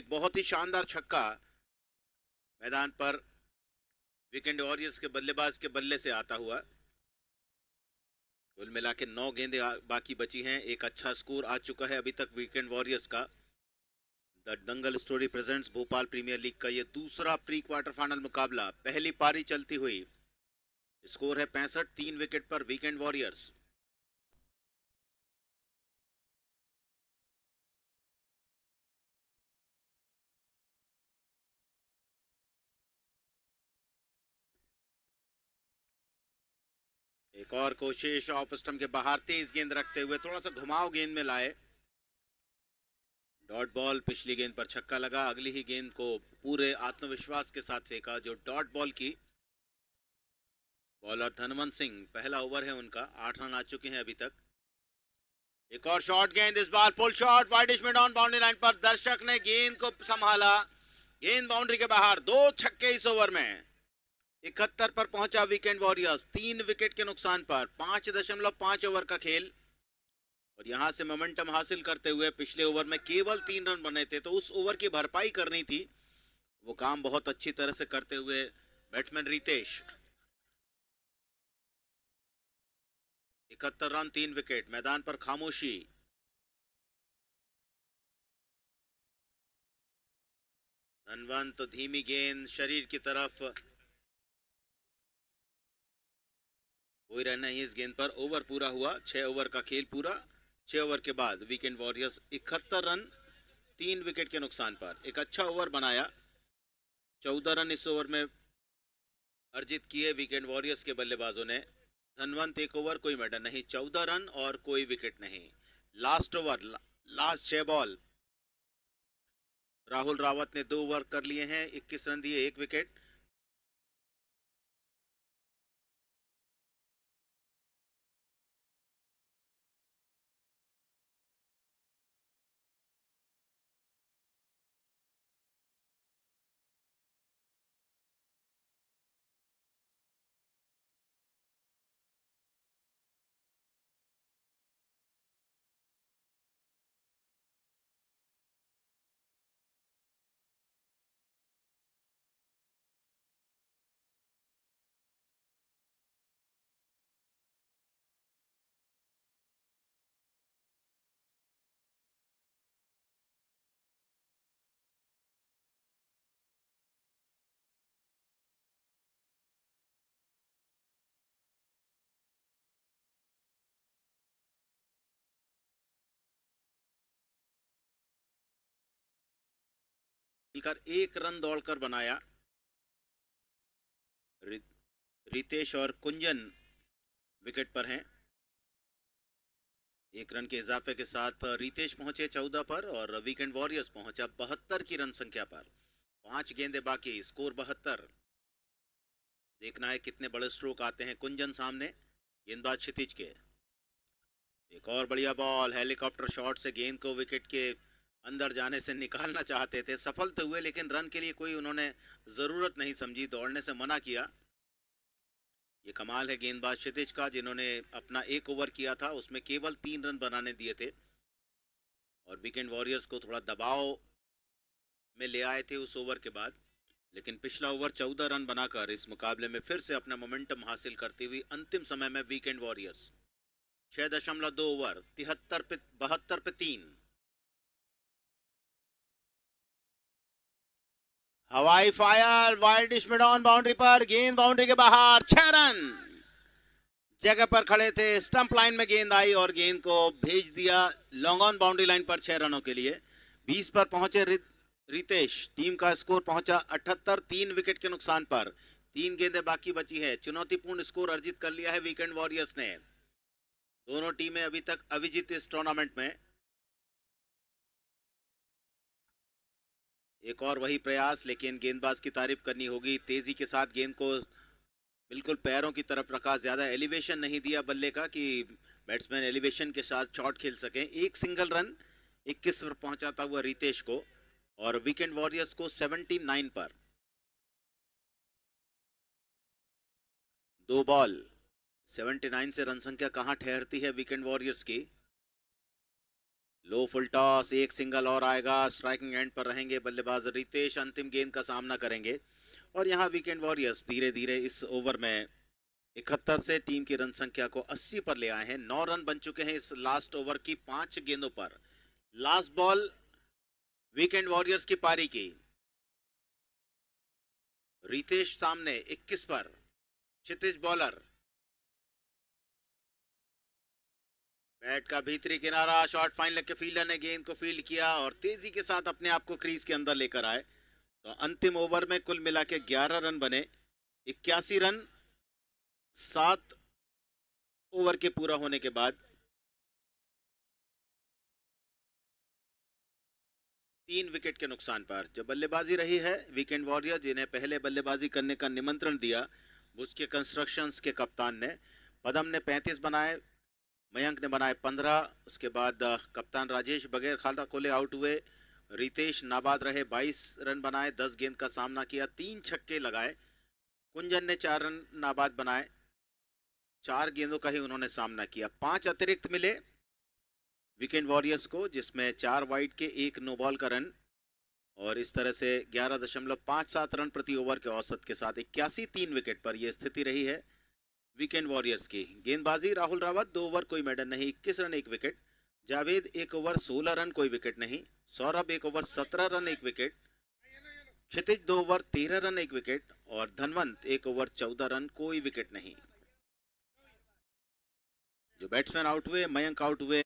एक बहुत ही शानदार छक्का मैदान पर वीकेंड वॉरियर्स के बल्लेबाज के बल्ले से आता हुआ कुल मिला के नौ गेंदे बाकी बची हैं एक अच्छा स्कोर आ चुका है अभी तक वीकेंड वॉरियर्स का the Dangal story presents Bhopal premier league का ये दूसरा प्री क्वार्टर फाइनल मुकाबला पहली पारी चलती हुई स्कोर है पैंसठ तीन विकेट पर वीकेंड वॉरियर्स और कोशिश ऑफ स्टम के बाहर तेज गेंद रखते हुए थोड़ा सा घुमाव गेंद में लाए डॉट बॉल पिछली गेंद पर छक्का लगा अगली ही गेंद को पूरे आत्मविश्वास के साथ फेंका जो डॉट बॉल की बॉलर धनवंत सिंह पहला ओवर है उनका आठ रन आ चुके हैं अभी तक एक और शॉट गेंद इस बार पुल शॉट वाइडिश में डाउन बाउंड्री लाइन पर दर्शक ने गेंद को संभाला गेंद बाउंड्री के बाहर दो छक्के इस ओवर में इकहत्तर पर पहुंचा वीकेंड वॉरियर्स तीन विकेट के नुकसान पर पांच दशमलव पांच ओवर का खेल और यहां से मोमेंटम हासिल करते हुए पिछले ओवर में केवल तीन रन बने थे तो उस ओवर की भरपाई करनी थी वो काम बहुत अच्छी तरह से करते हुए बैट्समैन रितेश इकहत्तर रन तीन विकेट मैदान पर खामोशी धनवंत धीमी गेंद शरीर की तरफ कोई रन नहीं इस गेंद पर ओवर पूरा हुआ छः ओवर का खेल पूरा छः ओवर के बाद वीकेंड वॉरियर्स इकहत्तर रन तीन विकेट के नुकसान पर एक अच्छा ओवर बनाया चौदह रन इस ओवर में अर्जित किए वीकेंड वॉरियर्स के बल्लेबाजों ने धनवंत एक ओवर कोई मैडल नहीं चौदह रन और कोई विकेट नहीं लास्ट ओवर ला, लास्ट छः बॉल राहुल रावत ने दो ओवर कर लिए हैं इक्कीस रन दिए एक विकेट मिलकर एक रन दौड़कर बनाया रितेश और कुंजन विकेट पर हैं एक रन के इजाफे के साथ रितेश पहुंचे चौदह पर और वीकेंड वॉरियर्स पहुंचा बहत्तर की रन संख्या पर पांच गेंदे बाकी स्कोर बहत्तर देखना है कितने बड़े स्ट्रोक आते हैं कुंजन सामने गेंदबाज क्षितिज के एक और बढ़िया बॉल हेलीकॉप्टर शॉट से गेंद को विकेट के अंदर जाने से निकालना चाहते थे सफल तो हुए लेकिन रन के लिए कोई उन्होंने ज़रूरत नहीं समझी दौड़ने से मना किया ये कमाल है गेंदबाज क्षितिज का जिन्होंने अपना एक ओवर किया था उसमें केवल तीन रन बनाने दिए थे और वीकेंड वॉरियर्स को थोड़ा दबाव में ले आए थे उस ओवर के बाद लेकिन पिछला ओवर चौदह रन बनाकर इस मुकाबले में फिर से अपना मोमेंटम हासिल करती हुई अंतिम समय में वीकेंड वॉरियर्स छः दशमलव दो ओवर तिहत्तर पे बहत्तर पे तीन हवाई फायर वाइड मिडॉन बाउंड्री पर गेंद बाउंड्री के बाहर छह रन जगह पर खड़े थे स्टंप लाइन में गेंद आई और गेंद को भेज दिया लॉन्ग ऑन बाउंड्री लाइन पर छह रनों के लिए 20 पर पहुंचे रितेश टीम का स्कोर पहुंचा अठहत्तर तीन विकेट के नुकसान पर तीन गेंदें बाकी बची है चुनौतीपूर्ण स्कोर अर्जित कर लिया है वीकेंड वॉरियर्स ने दोनों टीमें अभी तक अभिजीत इस टूर्नामेंट में एक और वही प्रयास लेकिन गेंदबाज की तारीफ करनी होगी तेज़ी के साथ गेंद को बिल्कुल पैरों की तरफ रखा ज़्यादा एलिवेशन नहीं दिया बल्ले का कि बैट्समैन एलिवेशन के साथ शॉट खेल सके एक सिंगल रन इक्कीस पर पहुंचाता हुआ रितेश को और वीकेंड वॉरियर्स को 79 पर दो बॉल 79 से रन संख्या कहाँ ठहरती है वीकेंड वॉरियर्स की लो फुल टॉस एक सिंगल और आएगा स्ट्राइकिंग एंड पर रहेंगे बल्लेबाज रितेश अंतिम गेंद का सामना करेंगे और यहाँ वीकेंड वॉरियर्स धीरे धीरे इस ओवर में इकहत्तर से टीम की रन संख्या को 80 पर ले आए हैं नौ रन बन चुके हैं इस लास्ट ओवर की पांच गेंदों पर लास्ट बॉल वीकेंड वॉरियर्स की पारी की रितेश सामने 21 पर क्षितिज बॉलर बैट का भीतरी किनारा शॉर्ट फाइन लग के फील्डर ने गेंद को फील्ड किया और तेजी के साथ अपने आप को क्रीज के अंदर लेकर आए तो अंतिम ओवर में कुल मिला के ग्यारह रन बने इक्यासी रन सात ओवर के पूरा होने के बाद तीन विकेट के नुकसान पर जो बल्लेबाजी रही है वीकेंड वॉरियर जिन्हें पहले बल्लेबाजी करने का निमंत्रण दिया बुज के कंस्ट्रक्शंस के कप्तान ने पदम ने 35 बनाए मयंक ने बनाए पंद्रह उसके बाद कप्तान राजेश बगैर खाता खोले आउट हुए रितेश नाबाद रहे बाईस रन बनाए दस गेंद का सामना किया तीन छक्के लगाए कुंजन ने चार रन नाबाद बनाए चार गेंदों का ही उन्होंने सामना किया पांच अतिरिक्त मिले वीकेंड वॉरियर्स को जिसमें चार वाइट के एक नो बॉल का रन और इस तरह से ग्यारह दशमलव पाँच सात रन प्रति ओवर के औसत के साथ इक्यासी तीन विकेट पर यह स्थिति रही है वीकेंड वॉरियर्स की गेंदबाजी राहुल रावत दो ओवर कोई मेडल नहीं इक्कीस रन एक विकेट जावेद एक ओवर सोलह रन कोई विकेट नहीं सौरभ एक ओवर सत्रह रन एक विकेट क्षितिज दो ओवर तेरह रन एक विकेट और धनवंत एक ओवर चौदह रन कोई विकेट नहीं जो बैट्समैन आउट हुए मयंक आउट हुए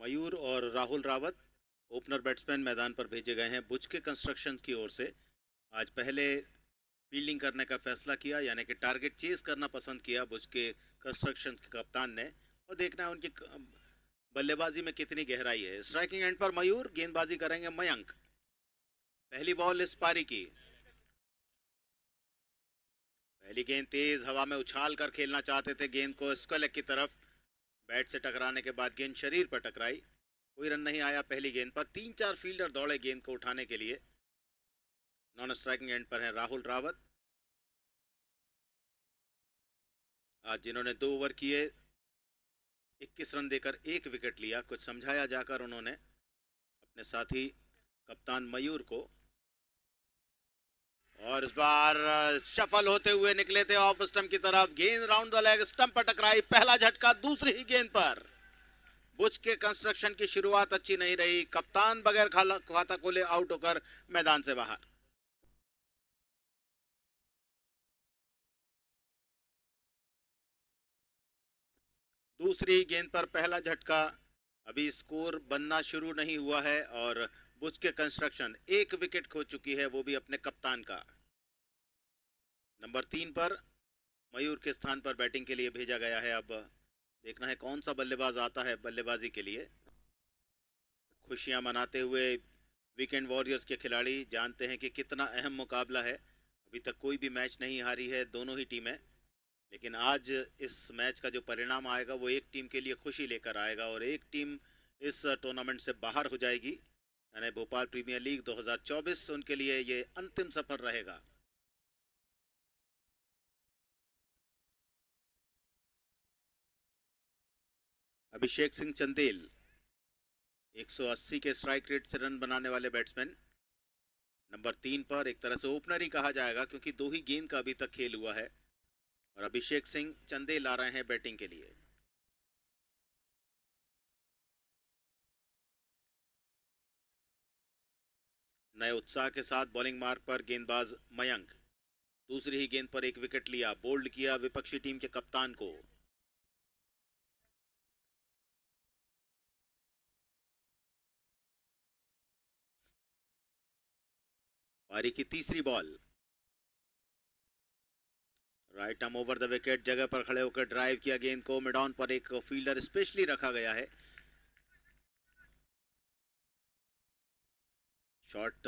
मयूर और राहुल रावत ओपनर बैट्समैन मैदान पर भेजे गए हैं बुच के कंस्ट्रक्शन की ओर से आज पहले फील्डिंग करने का फैसला किया यानी कि टारगेट चेज करना पसंद किया बुज के कंस्ट्रक्शन के कप्तान ने और देखना है उनकी बल्लेबाजी में कितनी गहराई है स्ट्राइकिंग एंड पर मयूर गेंदबाजी करेंगे मयंक पहली बॉल इस पारी की पहली गेंद तेज हवा में उछाल कर खेलना चाहते थे गेंद को स्कलक की तरफ बैट से टकराने के बाद गेंद शरीर पर टकराई कोई रन नहीं आया पहली गेंद पर तीन चार फील्डर दौड़े गेंद को उठाने के लिए नॉन स्ट्राइकिंग एंड पर हैं राहुल रावत आज जिन्होंने दो ओवर किए 21 रन देकर एक विकेट लिया कुछ समझाया जाकर उन्होंने अपने साथी कप्तान मयूर को और इस बार शफल होते हुए निकले थे ऑफ स्टंप की तरफ गेंद राउंड द लेग स्टंप पर टकराई पहला झटका दूसरी ही गेंद पर बुच के कंस्ट्रक्शन की शुरुआत अच्छी नहीं रही कप्तान बगैर खाता खोले आउट होकर मैदान से बाहर दूसरी गेंद पर पहला झटका अभी स्कोर बनना शुरू नहीं हुआ है और के कंस्ट्रक्शन एक विकेट खो चुकी है वो भी अपने कप्तान का नंबर तीन पर मयूर के स्थान पर बैटिंग के लिए भेजा गया है अब देखना है कौन सा बल्लेबाज आता है बल्लेबाजी के लिए खुशियां मनाते हुए वीकेंड वॉरियर्स के खिलाड़ी जानते हैं कि कितना अहम मुकाबला है अभी तक कोई भी मैच नहीं हारी है दोनों ही टीमें लेकिन आज इस मैच का जो परिणाम आएगा वो एक टीम के लिए खुशी लेकर आएगा और एक टीम इस टूर्नामेंट से बाहर हो जाएगी यानी भोपाल प्रीमियर लीग 2024 उनके लिए ये अंतिम सफर रहेगा अभिषेक सिंह चंदेल 180 के स्ट्राइक रेट से रन बनाने वाले बैट्समैन नंबर तीन पर एक तरह से ओपनर ही कहा जाएगा क्योंकि दो ही गेंद का अभी तक खेल हुआ है और अभिषेक सिंह चंदेल आ रहे हैं बैटिंग के लिए नए उत्साह के साथ बॉलिंग मार्ग पर गेंदबाज मयंक दूसरी ही गेंद पर एक विकेट लिया बोल्ड किया विपक्षी टीम के कप्तान को पारी की तीसरी ball right arm over the wicket जगह पर खड़े होकर ड्राइव किया गेंद को मिडॉन पर एक फील्डर स्पेशली रखा गया है शॉट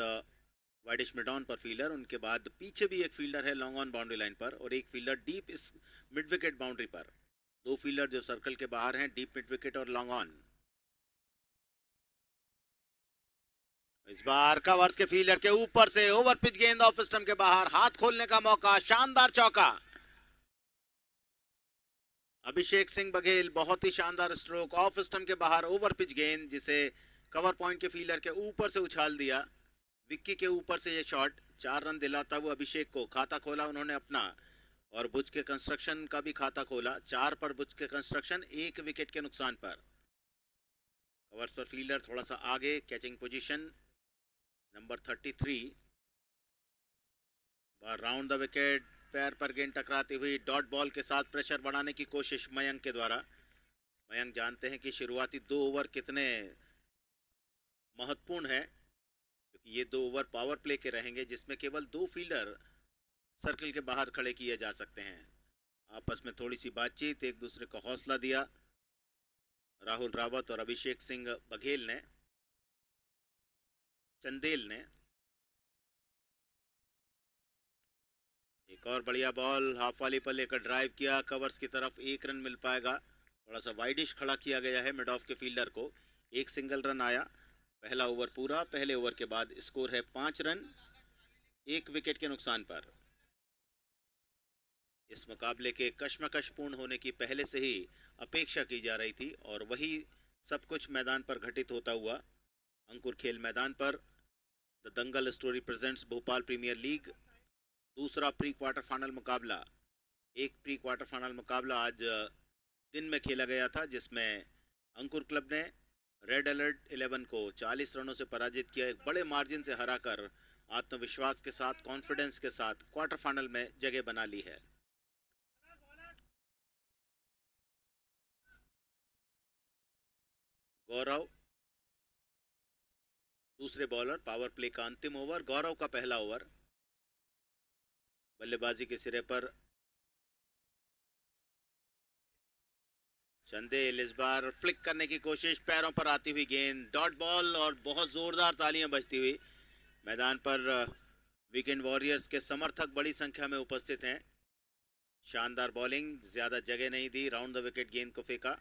वाइडिश मिड ऑन पर फील्डर उनके बाद पीछे भी एक फील्डर है लॉन्ग ऑन बाउंड्री लाइन पर और एक फील्डर डीप इस मिड विकेट बाउंड्री पर दो फील्डर जो सर्कल के बाहर हैं डीप मिड विकेट और लॉन्ग ऑन इस बार कवर्स के फील्डर के ऊपर से ओवर पिच गेंद ऑफ स्टम के बाहर हाथ खोलने का मौका शानदार चौका अभिषेक सिंह बघेल बहुत ही शानदार स्ट्रोक ऑफ स्टम के बाहर ओवर पिच गेंद जिसे कवर पॉइंट के फील्डर के ऊपर से उछाल दिया विक्की के ऊपर से ये शॉट चार रन दिलाता हुआ अभिषेक को खाता खोला उन्होंने अपना और बुज के कंस्ट्रक्शन का भी खाता खोला चार पर बुज के कंस्ट्रक्शन एक विकेट के नुकसान पर कवर्स पर फील्डर थोड़ा सा आगे catching position number thirty three round the wicket पैर पर गेंद टकराती हुई डॉट बॉल के साथ प्रेशर बढ़ाने की कोशिश मयंक के द्वारा मयंक जानते हैं कि शुरुआती दो ओवर कितने महत्वपूर्ण है ये दो ओवर पावर प्ले के रहेंगे जिसमें केवल दो फील्डर सर्कल के बाहर खड़े किए जा सकते हैं आपस में थोड़ी सी बातचीत एक दूसरे को हौसला दिया राहुल रावत और अभिषेक सिंह बघेल ने चंदेल ने एक और बढ़िया बॉल हाफ वाली पर लेकर ड्राइव किया कवर्स की तरफ एक रन मिल पाएगा थोड़ा सा वाइडिश खड़ा किया गया है मिड ऑफ के फील्डर को एक सिंगल रन आया पहला ओवर पूरा पहले ओवर के बाद स्कोर है पाँच रन एक विकेट के नुकसान पर इस मुकाबले के कश्मकश पूर्ण होने की पहले से ही अपेक्षा की जा रही थी और वही सब कुछ मैदान पर घटित होता हुआ अंकुर खेल मैदान पर the Dangal story presents Bhopal premier league दूसरा प्री क्वार्टर फाइनल मुकाबला एक प्री क्वार्टर फाइनल मुकाबला आज दिन में खेला गया था जिसमें अंकुर क्लब ने रेड अलर्ट 11 को 40 रनों से पराजित किया एक बड़े मार्जिन से हराकर आत्मविश्वास के साथ कॉन्फिडेंस के साथ क्वार्टर फाइनल में जगह बना ली है गौरव दूसरे बॉलर पावर प्ले का अंतिम ओवर गौरव का पहला ओवर बल्लेबाजी के सिरे पर चंदेल इस बार फ्लिक करने की कोशिश पैरों पर आती हुई गेंद डॉट बॉल और बहुत ज़ोरदार तालियां बजती हुई मैदान पर वीकेंड वॉरियर्स के समर्थक बड़ी संख्या में उपस्थित हैं शानदार बॉलिंग ज़्यादा जगह नहीं दी राउंड द विकेट गेंद को फेंका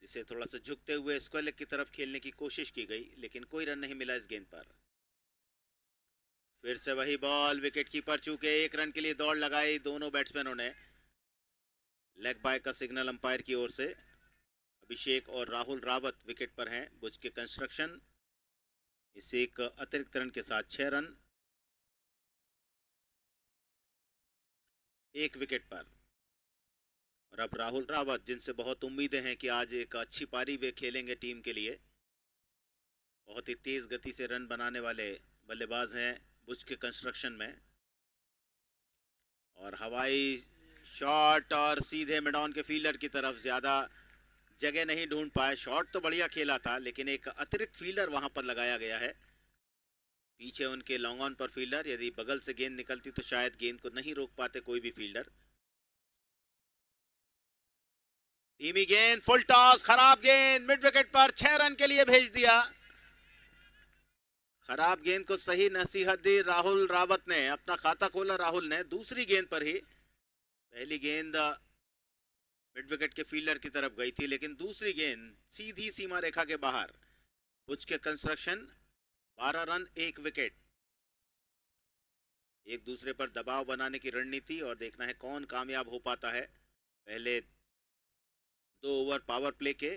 जिसे थोड़ा सा झुकते हुए स्क्वायर लेग की तरफ खेलने की कोशिश की गई लेकिन कोई रन नहीं मिला इस गेंद पर फिर से वही बॉल विकेट कीपर चूके एक रन के लिए दौड़ लगाई दोनों बैट्समैनों ने लेग बाय का सिग्नल अंपायर की ओर से अभिषेक और राहुल रावत विकेट पर हैं बुज के कंस्ट्रक्शन इसे एक अतिरिक्त रन के साथ छः रन एक विकेट पर और अब राहुल रावत जिनसे बहुत उम्मीदें हैं कि आज एक अच्छी पारी वे खेलेंगे टीम के लिए बहुत ही तेज़ गति से रन बनाने वाले बल्लेबाज हैं बुज के कंस्ट्रक्शन में और हवाई शॉट और सीधे मिडॉन के फील्डर की तरफ ज़्यादा जगह नहीं ढूंढ पाए शॉट तो बढ़िया खेला था लेकिन एक अतिरिक्त फील्डर वहाँ पर लगाया गया है पीछे उनके लॉन्ग ऑन पर फील्डर यदि बगल से गेंद निकलती तो शायद गेंद को नहीं रोक पाते कोई भी फील्डर धीमी गेंद फुल टॉस खराब गेंद मिड विकेट पर छह रन के लिए भेज दिया खराब गेंद को सही नसीहत दी राहुल रावत ने अपना खाता खोला राहुल ने दूसरी गेंद पर ही पहली गेंद मिड विकेट के फील्डर की तरफ गई थी लेकिन दूसरी गेंद सीधी सीमा रेखा के बाहर बुच के कंस्ट्रक्शन 12 रन एक विकेट एक दूसरे पर दबाव बनाने की रणनीति और देखना है कौन कामयाब हो पाता है पहले दो ओवर पावर प्ले के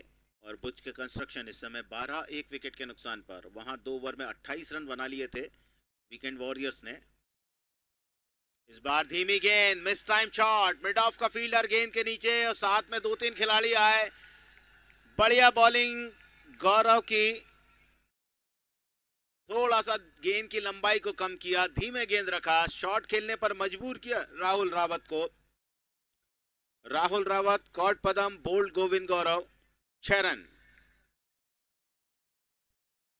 और बुच के कंस्ट्रक्शन इस समय 12 एक विकेट के नुकसान पर वहां दो ओवर में 28 रन बना लिए थे वीकेंड वॉरियर्स ने इस बार धीमी गेंद mistime shot mid off का फील्डर गेंद के नीचे और साथ में दो तीन खिलाड़ी आए बढ़िया बॉलिंग गौरव की थोड़ा सा गेंद की लंबाई को कम किया धीमे गेंद रखा शॉट खेलने पर मजबूर किया राहुल रावत को राहुल रावत कॉट पदम बोल्ड गोविंद गौरव छह रन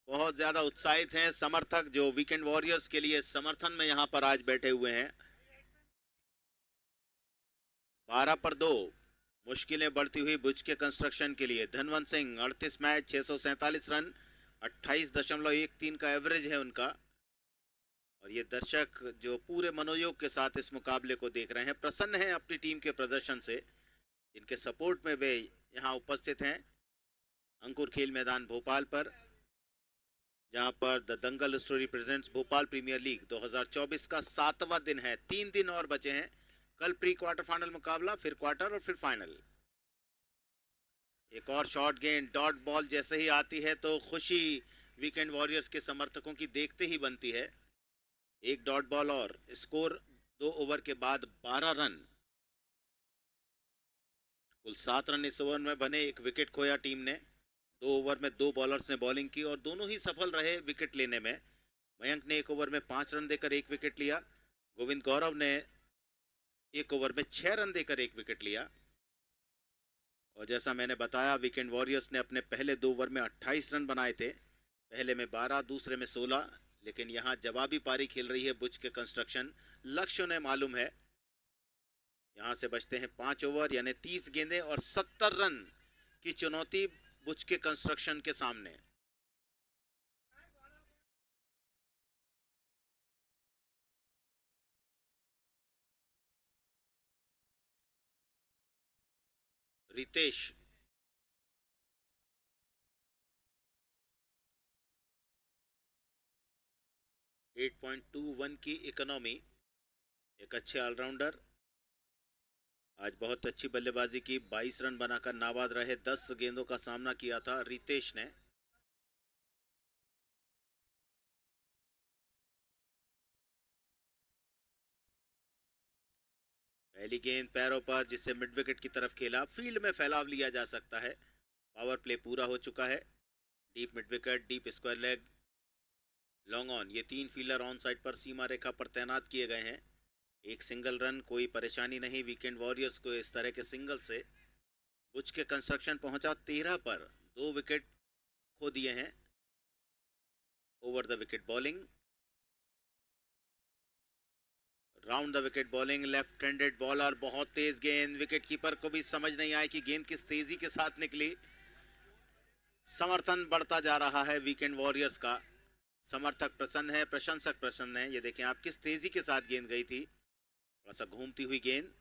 बहुत ज्यादा उत्साहित हैं समर्थक जो वीकेंड वॉरियर्स के लिए समर्थन में यहां पर आज बैठे हुए हैं बारह पर दो मुश्किलें बढ़ती हुई बुज के कंस्ट्रक्शन के लिए धनवंत सिंह अड़तीस मैच छः सौ सैंतालीस रन अट्ठाईस दशमलव एक तीन का एवरेज है उनका और ये दर्शक जो पूरे मनोयोग के साथ इस मुकाबले को देख रहे हैं प्रसन्न हैं अपनी टीम के प्रदर्शन से इनके सपोर्ट में वे यहाँ उपस्थित हैं अंकुर खेल मैदान भोपाल पर जहां पर the Dangal story presents Bhopal premier league 2024 का सातवां दिन है तीन दिन और बचे हैं कल प्री क्वार्टर फाइनल मुकाबला फिर क्वार्टर और फिर फाइनल एक और शॉर्ट गेंद डॉट बॉल जैसे ही आती है तो खुशी वीकेंड वॉरियर्स के समर्थकों की देखते ही बनती है एक डॉट बॉल और स्कोर दो ओवर के बाद 12 रन कुल सात रन इस ओवर में बने एक विकेट खोया टीम ने दो ओवर में दो बॉलर्स ने बॉलिंग की और दोनों ही सफल रहे विकेट लेने में मयंक ने एक ओवर में पाँच रन देकर एक विकेट लिया गोविंद गौरव ने एक ओवर में छः रन देकर एक विकेट लिया और जैसा मैंने बताया वीकेंड वॉरियर्स ने अपने पहले दो ओवर में 28 रन बनाए थे पहले में 12 दूसरे में 16 लेकिन यहां जवाबी पारी खेल रही है बुच के कंस्ट्रक्शन लक्ष्य उन्हें मालूम है यहां से बचते हैं पाँच ओवर यानी तीस गेंदें और सत्तर रन की चुनौती बुच के कंस्ट्रक्शन के सामने Ritesh eight point two one की इकोनॉमी एक अच्छे ऑलराउंडर आज बहुत अच्छी बल्लेबाजी की 22 रन बनाकर नाबाद रहे 10 गेंदों का सामना किया था रितेश ने पहली गेंद पैरों पर जिससे मिड विकेट की तरफ खेला फील्ड में फैलाव लिया जा सकता है पावर प्ले पूरा हो चुका है deep mid wicket deep square leg long on ये तीन फील्डर ऑन साइड पर सीमा रेखा पर तैनात किए गए हैं एक सिंगल रन कोई परेशानी नहीं वीकेंड वॉरियर्स को इस तरह के सिंगल से बुच के कंस्ट्रक्शन पहुंचा तेरह पर दो विकेट खो दिए हैं over the wicket bowling round the wicket bowling left handed bowler बहुत तेज गेंद विकेट कीपर को भी समझ नहीं आया कि गेंद किस तेजी के साथ निकली समर्थन बढ़ता जा रहा है वीकेंड वॉरियर्स का समर्थक प्रसन्न है प्रशंसक प्रसन्न है ये देखें आप किस तेजी के साथ गेंद गई थी थोड़ा सा घूमती हुई गेंद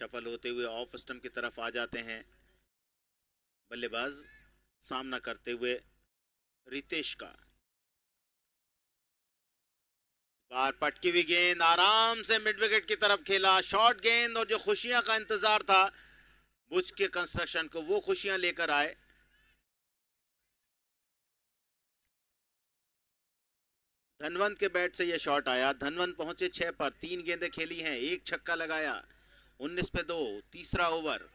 सफल होते हुए ऑफ स्टम्प की तरफ आ जाते हैं बल्लेबाज सामना करते हुए रितेश का लगातार पटकी हुई गेंद आराम से मिड विकेट की तरफ खेला शॉर्ट गेंद और जो खुशियां का इंतजार था बुच के कंस्ट्रक्शन को वो खुशियां लेकर आए धनवंत के बैट से यह शॉट आया धनवंत पहुंचे छह पर तीन गेंदें खेली हैं एक छक्का लगाया उन्नीस पे दो तीसरा ओवर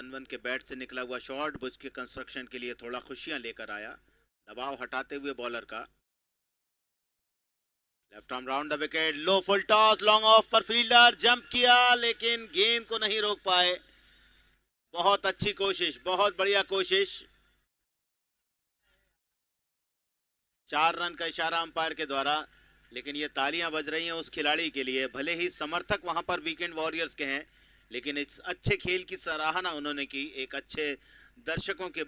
अनवन के बैट से निकला हुआ शॉट बुज के कंस्ट्रक्शन के लिए थोड़ा खुशियां लेकर आया दबाव हटाते हुए बॉलर का left arm round the wicket low full toss long off पर फील्डर जंप किया लेकिन गेंद को नहीं रोक पाए बहुत अच्छी कोशिश बहुत बढ़िया कोशिश चार रन का इशारा अंपायर के द्वारा लेकिन ये तालियां बज रही हैं उस खिलाड़ी के लिए भले ही समर्थक वहां पर वीकेंड वॉरियर्स के हैं लेकिन इस अच्छे खेल की सराहना उन्होंने की एक अच्छे दर्शकों के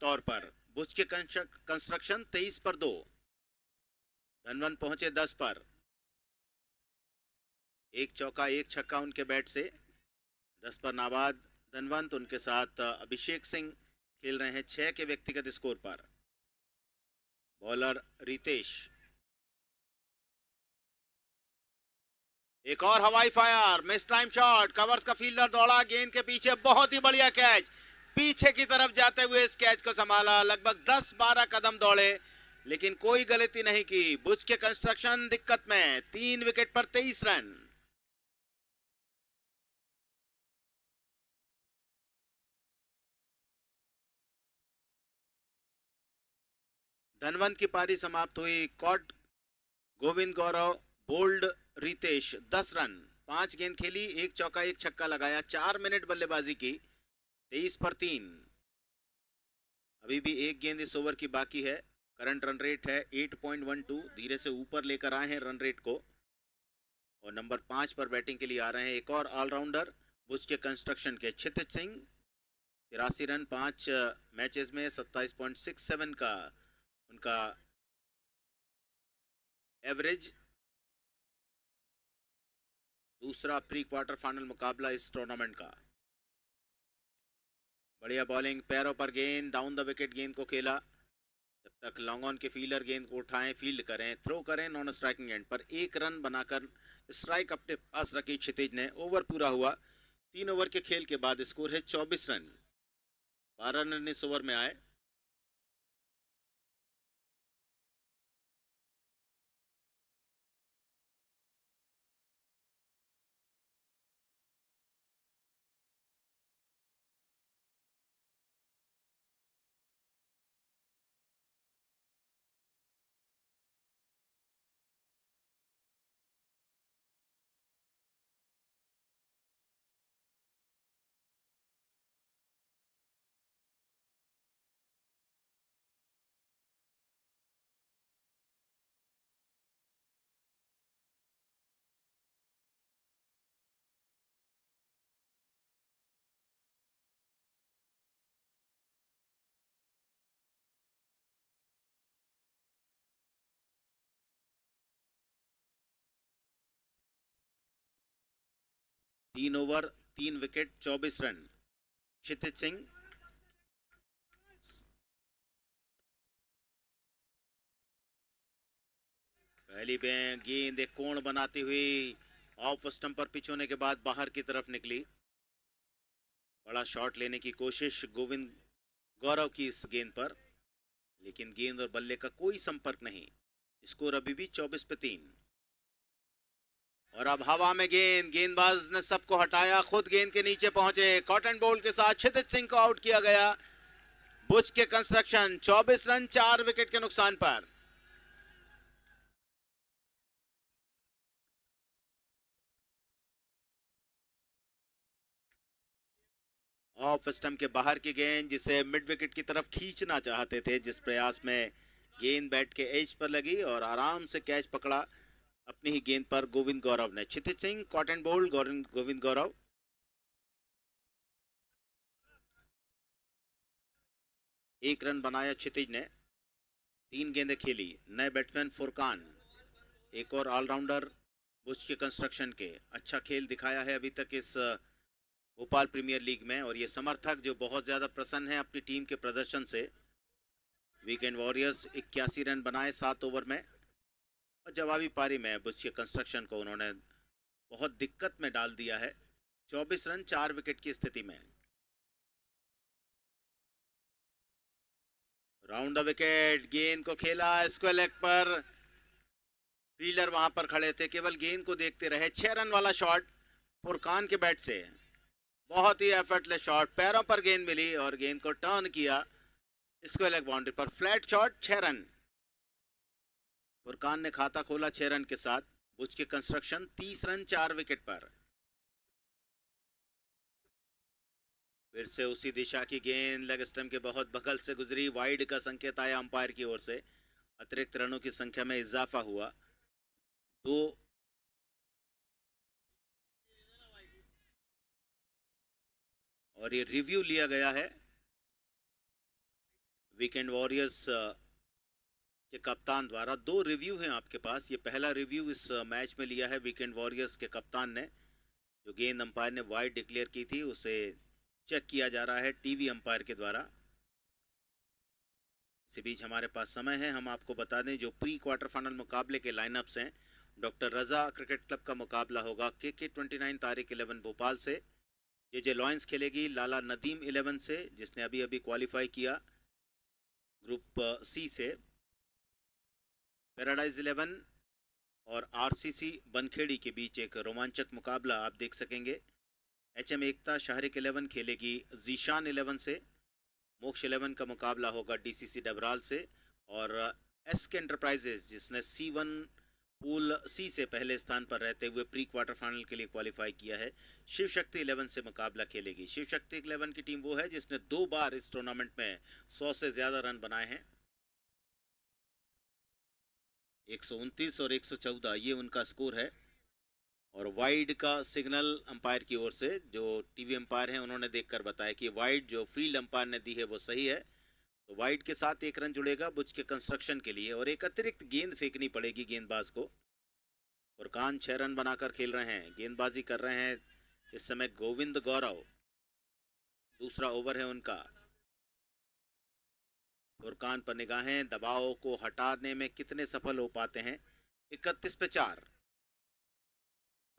तौर पर बुज के कंस्ट्रक्शन तेईस पर दो धनवन पहुंचे दस पर एक चौका एक छक्का उनके बैट से दस पर नाबाद धनवंत उनके साथ अभिषेक सिंह खेल रहे हैं छह के व्यक्तिगत स्कोर पर बॉलर रितेश एक और हवाई fire mistime shot covers का फील्डर दौड़ा गेंद के पीछे बहुत ही बढ़िया कैच पीछे की तरफ जाते हुए इस कैच को संभाला लगभग 10-12 कदम दौड़े लेकिन कोई गलती नहीं की बुज के कंस्ट्रक्शन दिक्कत में तीन विकेट पर तेईस रन धनवंत की पारी समाप्त हुई कॉट गोविंद गौरव बोल्ड रितेश दस रन पांच गेंद खेली एक चौका एक छक्का लगाया चार मिनट बल्लेबाजी की तेईस पर तीन अभी भी एक गेंद इस ओवर की बाकी है करंट रन रेट है एट पॉइंट वन टू धीरे से ऊपर लेकर आए हैं रन रेट को और नंबर पाँच पर बैटिंग के लिए आ रहे हैं एक और ऑलराउंडर बुज के कंस्ट्रक्शन के क्षितिज सिंह तिरासी रन पाँच मैचेस में सत्ताईस पॉइंट सिक्स सेवन का उनका एवरेज दूसरा प्री क्वार्टर फाइनल मुकाबला इस टूर्नामेंट का बढ़िया बॉलिंग पैरों पर गेंद डाउन द विकेट गेंद को खेला जब तक लॉन्ग ऑन के फील्डर गेंद को उठाएं फील्ड करें थ्रो करें नॉन स्ट्राइकिंग एंड पर एक रन बनाकर स्ट्राइक अपने पास रखी क्षितिज ने ओवर पूरा हुआ तीन ओवर के खेल के बाद स्कोर है चौबीस रन बारह रन इस ओवर में आए तीन ओवर तीन विकेट चौबीस रन क्षितिज सिंह पहली गेंद एक कोण बनाती हुई ऑफ स्टंप पर पिच होने के बाद बाहर की तरफ निकली बड़ा शॉट लेने की कोशिश गोविंद गौरव की इस गेंद पर लेकिन गेंद और बल्ले का कोई संपर्क नहीं स्कोर अभी भी चौबीस पे तीन और अब हवा में गेंद गेंदबाज ने सबको हटाया खुद गेंद के नीचे पहुंचे कॉटन बोल के साथ क्षितिज सिंह को आउट किया गया बुच के कंस्ट्रक्शन 24 रन चार विकेट के नुकसान पर ऑफ स्टम के बाहर की गेंद जिसे मिड विकेट की तरफ खींचना चाहते थे जिस प्रयास में गेंद बैट के एज पर लगी और आराम से कैच पकड़ा अपनी ही गेंद पर गोविंद गौरव ने Kshitij Singh caught and bowled Govind Gaurav एक रन बनाया क्षितिज ने तीन गेंदें खेली नए बैट्समैन फुरकान एक और ऑलराउंडर बुश के कंस्ट्रक्शन के अच्छा खेल दिखाया है अभी तक इस भोपाल प्रीमियर लीग में और ये समर्थक जो बहुत ज़्यादा प्रसन्न हैं अपनी टीम के प्रदर्शन से वीकेंड वॉरियर्स इक्यासी रन बनाए सात ओवर में और जवाबी पारी में बुसिया कंस्ट्रक्शन को उन्होंने बहुत दिक्कत में डाल दिया है 24 रन चार विकेट की स्थिति में राउंड द विकेट गेंद को खेला स्क्वेलेग पर फील्डर वहां पर खड़े थे केवल गेंद को देखते रहे छह रन वाला शॉट फुरकान के बैट से बहुत ही एफर्टलेस शॉट पैरों पर गेंद मिली और गेंद को टर्न किया स्क्वेलेग बाउंड्री पर फ्लैट शॉट छह रन फुरकान ने खाता खोला छह रन के साथ बुज के कंस्ट्रक्शन तीस रन चार विकेट पर फिर से उसी दिशा की गेंद लेग स्टम्प के बहुत बगल से गुजरी वाइड का संकेत आया अंपायर की ओर से अतिरिक्त रनों की संख्या में इजाफा हुआ दो और ये रिव्यू लिया गया है वीकेंड वॉरियर्स के कप्तान द्वारा दो रिव्यू हैं आपके पास ये पहला रिव्यू इस मैच में लिया है वीकेंड वॉरियर्स के कप्तान ने जो गेंद अंपायर ने वाइड डिक्लेयर की थी उसे चेक किया जा रहा है टीवी अंपायर के द्वारा इसी बीच हमारे पास समय है हम आपको बता दें जो प्री क्वार्टर फाइनल मुकाबले के लाइनअप्स हैं डॉक्टर रज़ा क्रिकेट क्लब का मुकाबला होगा के के ट्वेंटी नाइन तारीख इलेवन भोपाल से जे जे लॉयंस खेलेगी लाला नदीम इलेवन से जिसने अभी अभी क्वालिफाई किया ग्रुप सी से पैराडाइज इलेवन और आरसीसी बनखेड़ी के बीच एक रोमांचक मुकाबला आप देख सकेंगे एचएम एकता शाहरिक इलेवन खेलेगी जीशान इलेवन से मोक्ष इलेवन का मुकाबला होगा डीसीसी डबराल से और एस के एंटरप्राइजेज जिसने सी वन पूल सी से पहले स्थान पर रहते हुए प्री क्वार्टर फाइनल के लिए क्वालिफाई किया है शिव शक्ति इलेवन से मुकाबला खेलेगी शिव शक्ति इलेवन की टीम वो है जिसने दो बार इस टूर्नामेंट में सौ से ज़्यादा रन बनाए हैं 129 और 114 ये उनका स्कोर है और वाइड का सिग्नल अंपायर की ओर से जो टीवी अंपायर हैं उन्होंने देखकर बताया कि वाइड जो फील्ड अंपायर ने दी है वो सही है तो वाइड के साथ एक रन जुड़ेगा बुच के कंस्ट्रक्शन के लिए और एक अतिरिक्त गेंद फेंकनी पड़ेगी गेंदबाज को और कान छः रन बनाकर खेल रहे हैं गेंदबाजी कर रहे हैं इस समय गोविंद गौरव दूसरा ओवर है उनका और कान पर निगाहें दबाव को हटाने में कितने सफल हो पाते हैं इकतीस पे चार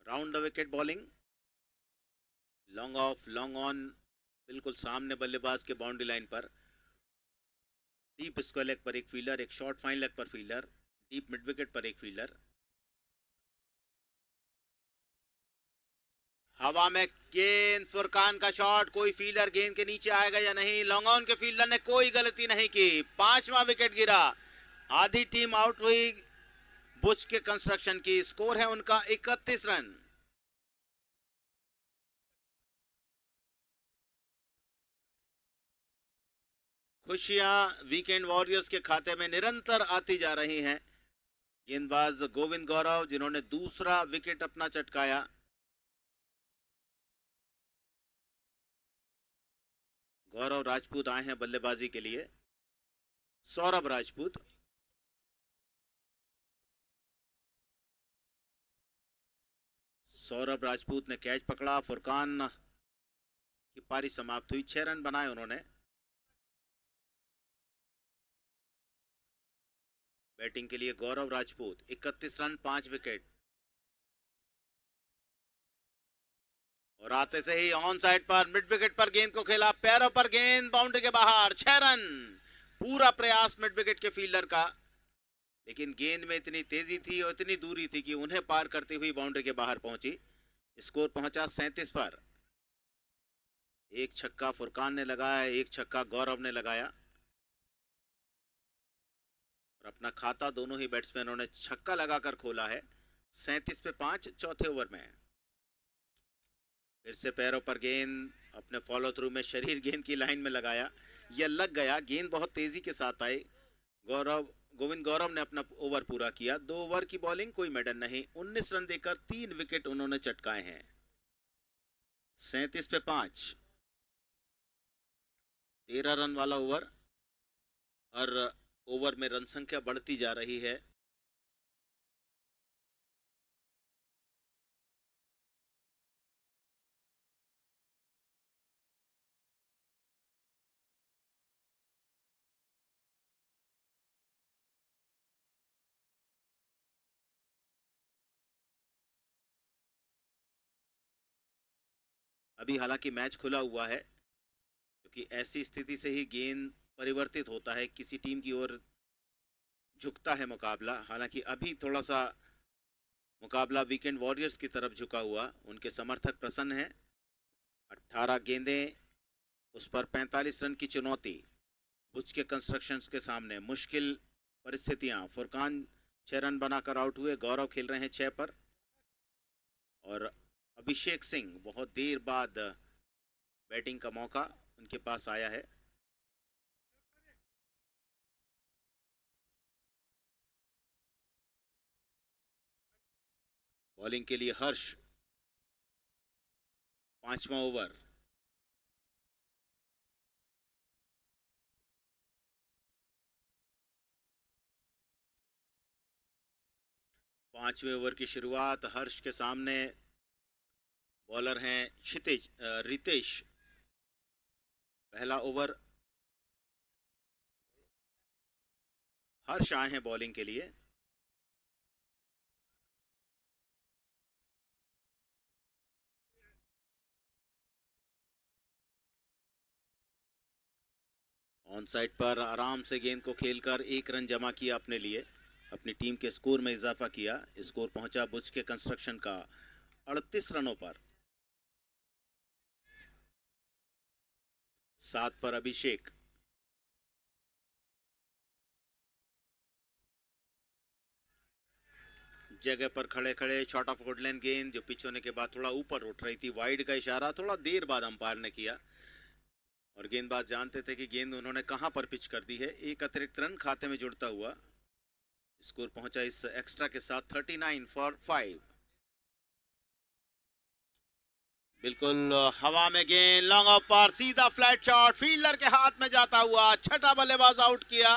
round the wicket bowling long off long on बिल्कुल सामने बल्लेबाज के बाउंड्री लाइन पर डीप स्क्वायर लेग पर एक फील्डर एक शॉर्ट फाइन लेग पर फील्डर डीप मिड विकेट पर एक फील्डर हवा में गेंद फुरकान का शॉट कोई फील्डर गेंद के नीचे आएगा या नहीं ऑन के फील्डर ने कोई गलती नहीं की पांचवा विकेट गिरा आधी टीम आउट हुई बुच के कंस्ट्रक्शन की स्कोर है उनका इकतीस रन खुशियां वीकेंड वॉरियर्स के खाते में निरंतर आती जा रही हैं गेंदबाज गोविंद गौरव जिन्होंने दूसरा विकेट अपना चटकाया गौरव राजपूत आए हैं बल्लेबाजी के लिए सौरभ राजपूत सौरभ राजपूत ने कैच पकड़ा फुरकान की पारी समाप्त हुई छह रन बनाए उन्होंने बैटिंग के लिए गौरव राजपूत 31 रन पांच विकेट और आते से ही ऑन साइड पर मिड विकेट पर गेंद को खेला पैरों पर गेंद बाउंड्री के बाहर छह रन पूरा प्रयास मिड विकेट के फील्डर का लेकिन गेंद में इतनी तेजी थी और इतनी दूरी थी कि उन्हें पार करती हुई बाउंड्री के बाहर पहुंची स्कोर पहुंचा सैंतीस पर एक छक्का फुरकान ने लगाया एक छक्का गौरव ने लगाया और अपना खाता दोनों ही बैट्समैनों ने छक्का लगाकर खोला है सैंतीस पे पांच चौथे ओवर में फिर से पैरों पर गेंद अपने फॉलो थ्रू में शरीर गेंद की लाइन में लगाया यह लग गया गेंद बहुत तेज़ी के साथ आई गौरव गोविंद गौरव ने अपना ओवर पूरा किया दो ओवर की बॉलिंग कोई मेडल नहीं उन्नीस रन देकर तीन विकेट उन्होंने चटकाए हैं सैतीस पे पांच तेरह रन वाला ओवर हर ओवर में रन संख्या बढ़ती जा रही है अभी हालांकि मैच खुला हुआ है क्योंकि ऐसी स्थिति से ही गेंद परिवर्तित होता है किसी टीम की ओर झुकता है मुकाबला हालांकि अभी थोड़ा सा मुकाबला वीकेंड वॉरियर्स की तरफ झुका हुआ उनके समर्थक प्रसन्न हैं अट्ठारह गेंदें उस पर पैंतालीस रन की चुनौती बुच के कंस्ट्रक्शंस के सामने मुश्किल परिस्थितियां फुरकान छः रन बनाकर आउट हुए गौरव खेल रहे हैं छः पर और अभिषेक सिंह बहुत देर बाद बैटिंग का मौका उनके पास आया है बॉलिंग के लिए हर्ष पांचवा ओवर पांचवें ओवर की शुरुआत हर्ष के सामने बॉलर हैं क्षितिज रितेश पहला ओवर हर्ष आए हैं बॉलिंग के लिए ऑन साइड पर आराम से गेंद को खेलकर एक रन जमा किया अपने लिए अपनी टीम के स्कोर में इजाफा किया स्कोर पहुंचा बुच के कंस्ट्रक्शन का 38 रनों पर सात पर अभिषेक जगह पर खड़े खड़े शॉट ऑफ गुडलैंड गेंद जो पिच होने के बाद थोड़ा ऊपर उठ रही थी वाइड का इशारा थोड़ा देर बाद अंपायर ने किया और गेंदबाज जानते थे कि गेंद उन्होंने कहां पर पिच कर दी है एक अतिरिक्त रन खाते में जुड़ता हुआ स्कोर पहुंचा इस एक्स्ट्रा के साथ नाइन फॉर फाइव बिल्कुल हवा में गेंद लॉन्ग ऑफ पर सीधा फ्लैट शॉट फील्डर के हाथ में जाता हुआ छठा बल्लेबाज आउट किया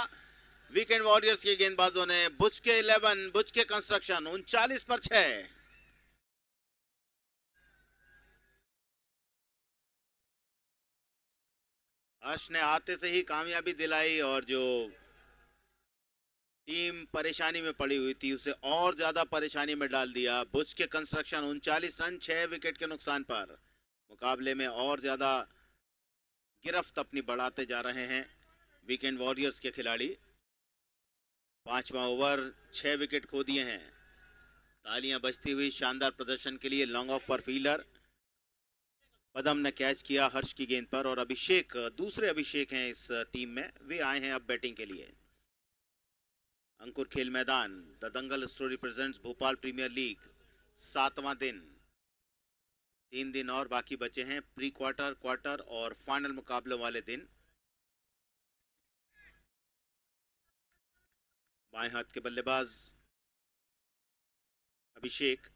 वीकेंड वॉरियर्स के गेंदबाजों ने बुच के इलेवन बुच के कंस्ट्रक्शन उनचालीस पर छह अश ने आते से ही कामयाबी दिलाई और जो टीम परेशानी में पड़ी हुई थी उसे और ज्यादा परेशानी में डाल दिया बुश के कंस्ट्रक्शन उनचालीस रन छः विकेट के नुकसान पर मुकाबले में और ज्यादा गिरफ्त अपनी बढ़ाते जा रहे हैं वीकेंड वॉरियर्स के खिलाड़ी पांचवा ओवर छः विकेट खो दिए हैं तालियां बजती हुई शानदार प्रदर्शन के लिए लॉन्ग ऑफ पर फील्डर पदम ने कैच किया हर्ष की गेंद पर और अभिषेक दूसरे अभिषेक हैं इस टीम में वे आए हैं अब बैटिंग के लिए अंकुर खेल Maidan the Dangal story presents Bhopal premier league सातवां दिन तीन दिन और बाकी बचे हैं प्री क्वार्टर क्वार्टर और फाइनल मुकाबले वाले दिन बाएं हाथ के बल्लेबाज अभिषेक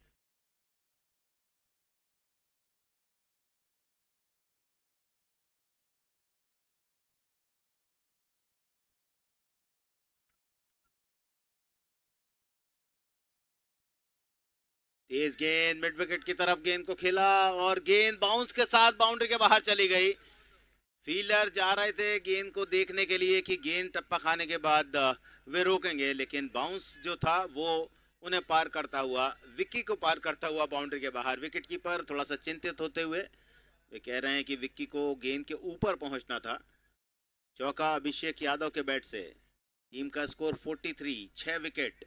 तेज गेंद मिड विकेट की तरफ गेंद को खेला और गेंद बाउंस के साथ बाउंड्री के बाहर चली गई फील्डर जा रहे थे गेंद को देखने के लिए कि गेंद टप्पा खाने के बाद वे रोकेंगे लेकिन बाउंस जो था वो उन्हें पार करता हुआ विक्की को पार करता हुआ बाउंड्री के बाहर विकेट कीपर थोड़ा सा चिंतित होते हुए वे कह रहे हैं कि विक्की को गेंद के ऊपर पहुंचना था चौका अभिषेक यादव के बैट से टीम का स्कोर 43 छः विकेट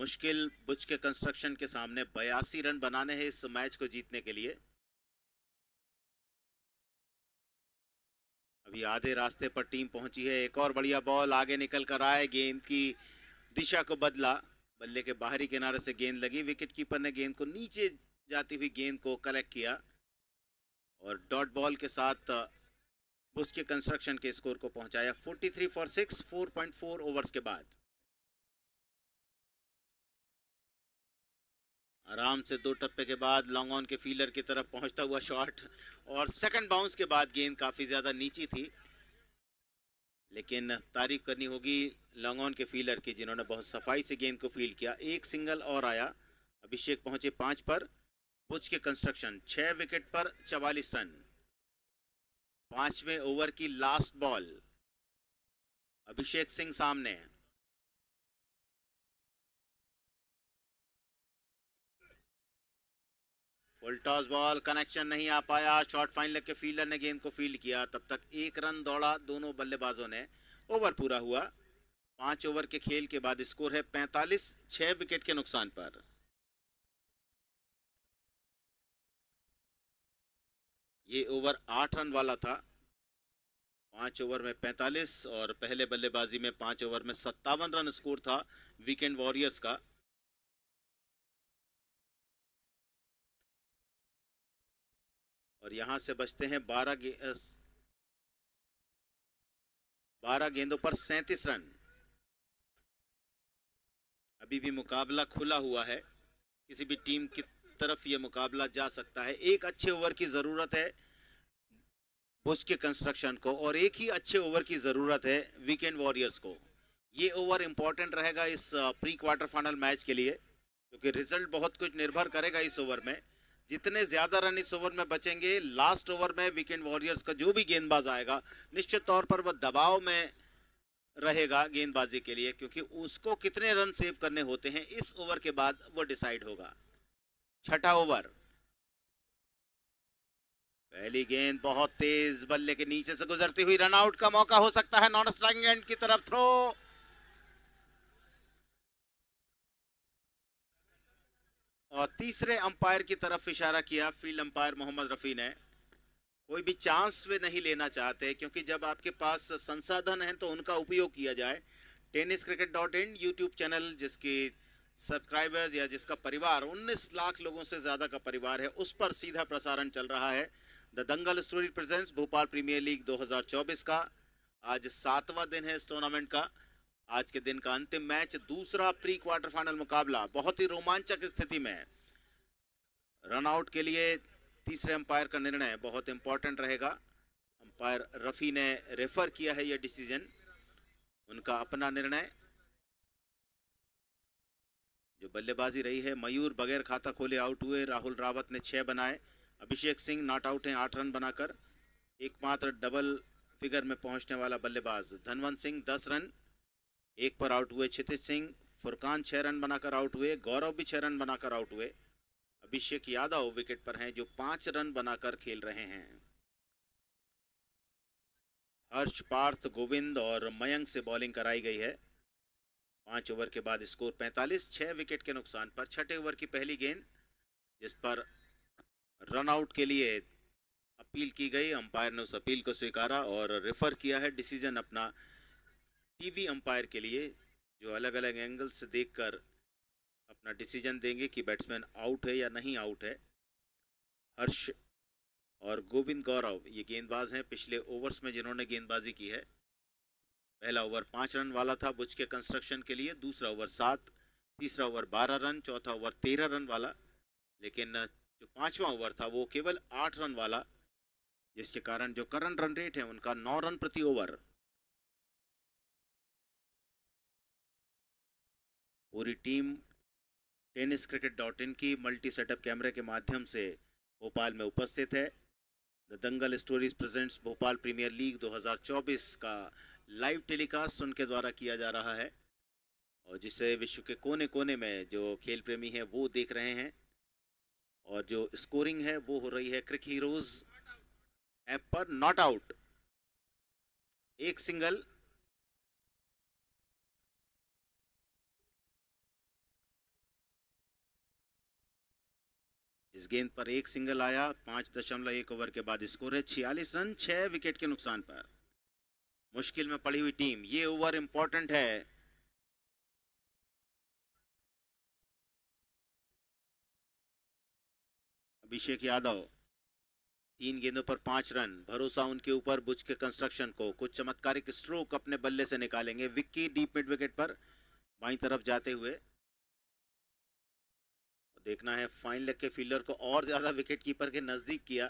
मुश्किल बुच के कंस्ट्रक्शन के सामने बयासी रन बनाने हैं इस मैच को जीतने के लिए अभी आधे रास्ते पर टीम पहुंची है एक और बढ़िया बॉल आगे निकल कर आए गेंद की दिशा को बदला बल्ले के बाहरी किनारे से गेंद लगी विकेट कीपर ने गेंद को नीचे जाती हुई गेंद को कलेक्ट किया और डॉट बॉल के साथ बुश के कंस्ट्रक्शन के स्कोर को पहुंचाया 43 फॉर सिक्स 4.4 ओवर्स के बाद आराम से दो टप्पे के बाद लॉन्ग ऑन के फील्डर की तरफ पहुंचता हुआ शॉट और सेकंड बाउंस के बाद गेंद काफ़ी ज़्यादा नीची थी लेकिन तारीफ करनी होगी लॉन्ग ऑन के फील्डर की जिन्होंने बहुत सफाई से गेंद को फील्ड किया एक सिंगल और आया अभिषेक पहुंचे पाँच पर बुच के कंस्ट्रक्शन छः विकेट पर चवालीस रन पाँचवें ओवर की लास्ट बॉल अभिषेक सिंह सामने उल्टॉस बॉल कनेक्शन नहीं आ पाया शॉट फाइनल के फील्डर ने गेंद को फील्ड किया तब तक एक रन दौड़ा दोनों बल्लेबाजों ने ओवर पूरा हुआ पांच ओवर के खेल के बाद स्कोर है पैंतालीस छह विकेट के नुकसान पर ये ओवर आठ रन वाला था पांच ओवर में पैंतालीस और पहले बल्लेबाजी में पांच ओवर में सत्तावन रन स्कोर था वीकेंड वॉरियर्स का और यहां से बचते हैं बारह गे, बारह गेंदों पर सैतीस रन अभी भी मुकाबला खुला हुआ है किसी भी टीम की तरफ यह मुकाबला जा सकता है एक अच्छे ओवर की ज़रूरत है बुश के कंस्ट्रक्शन को और एक ही अच्छे ओवर की ज़रूरत है वीकेंड वॉरियर्स को ये ओवर इंपॉर्टेंट रहेगा इस प्री क्वार्टर फाइनल मैच के लिए क्योंकि रिजल्ट बहुत कुछ निर्भर करेगा इस ओवर में जितने ज्यादा रन इस ओवर में बचेंगे लास्ट ओवर में वीकेंड वॉरियर्स का जो भी गेंदबाज आएगा निश्चित तौर पर वह दबाव में रहेगा गेंदबाजी के लिए क्योंकि उसको कितने रन सेव करने होते हैं इस ओवर के बाद वो डिसाइड होगा छठा ओवर पहली गेंद बहुत तेज बल्ले के नीचे से गुजरती हुई रनआउट का मौका हो सकता है नॉन स्ट्राइक एंड की तरफ थ्रो और तीसरे अंपायर की तरफ इशारा किया फील्ड अंपायर मोहम्मद रफ़ी ने कोई भी चांस वे नहीं लेना चाहते क्योंकि जब आपके पास संसाधन हैं तो उनका उपयोग किया जाए tennis cricket dot in YouTube channel जिसकी सब्सक्राइबर्स या जिसका परिवार 19 लाख लोगों से ज़्यादा का परिवार है उस पर सीधा प्रसारण चल रहा है the Dangal story presents Bhopal premier league 2024 का आज सातवां दिन है इस टूर्नामेंट का आज के दिन का अंतिम मैच दूसरा प्री क्वार्टर फाइनल मुकाबला बहुत ही रोमांचक स्थिति में रनआउट के लिए तीसरे अंपायर का निर्णय बहुत इंपॉर्टेंट रहेगा अंपायर रफ़ी ने रेफर किया है यह डिसीजन उनका अपना निर्णय जो बल्लेबाजी रही है मयूर बगैर खाता खोले आउट हुए राहुल रावत ने छः बनाए अभिषेक सिंह नॉट आउट हैं आठ रन बनाकर एकमात्र डबल फिगर में पहुंचने वाला बल्लेबाज धनवंत सिंह दस रन एक पर आउट हुए क्षितिज सिंह फुरकान छः रन बनाकर आउट हुए गौरव भी छः रन बनाकर आउट हुए अभिषेक यादव विकेट पर हैं जो पाँच रन बनाकर खेल रहे हैं हर्ष पार्थ गोविंद और मयंक से बॉलिंग कराई गई है पाँच ओवर के बाद स्कोर 45 छः विकेट के नुकसान पर छठे ओवर की पहली गेंद जिस पर रन आउट के लिए अपील की गई अंपायर ने उस अपील को स्वीकारा और रेफर किया है डिसीजन अपना टीवी अंपायर के लिए जो अलग अलग एंगल से देखकर अपना डिसीजन देंगे कि बैट्समैन आउट है या नहीं आउट है हर्ष और गोविंद गौरव ये गेंदबाज हैं पिछले ओवर्स में जिन्होंने गेंदबाजी की है पहला ओवर पाँच रन वाला था बुच के कंस्ट्रक्शन के लिए दूसरा ओवर सात तीसरा ओवर बारह रन चौथा ओवर तेरह रन वाला लेकिन जो पाँचवा ओवर था वो केवल आठ रन वाला जिसके कारण जो करंट रन रेट है उनका नौ रन प्रति ओवर पूरी team tennis cricket dot in की मल्टी सेटअप कैमरे के माध्यम से भोपाल में उपस्थित है the Dangal stories presents Bhopal premier league 2024 का लाइव टेलीकास्ट उनके द्वारा किया जा रहा है और जिसे विश्व के कोने कोने में जो खेल प्रेमी हैं वो देख रहे हैं और जो स्कोरिंग है वो हो रही है क्रिक हीरोज़ ऐप पर नॉट आउट एक सिंगल गेंद पर एक सिंगल आया पाँच दशमलव एक ओवर के बाद स्कोर है छियालीस रन छः विकेट के नुकसान पर मुश्किल में पड़ी हुई टीम ये ओवर इम्पोर्टेंट है अभिषेक यादव तीन गेंदों पर पांच रन भरोसा उनके ऊपर बुझ के कंस्ट्रक्शन को कुछ चमत्कारिक स्ट्रोक अपने बल्ले से निकालेंगे विक्की डीप मिड विकेट पर बाई तरफ जाते हुए देखना है फाइन लेग के फील्डर को और ज़्यादा विकेट कीपर के नज़दीक किया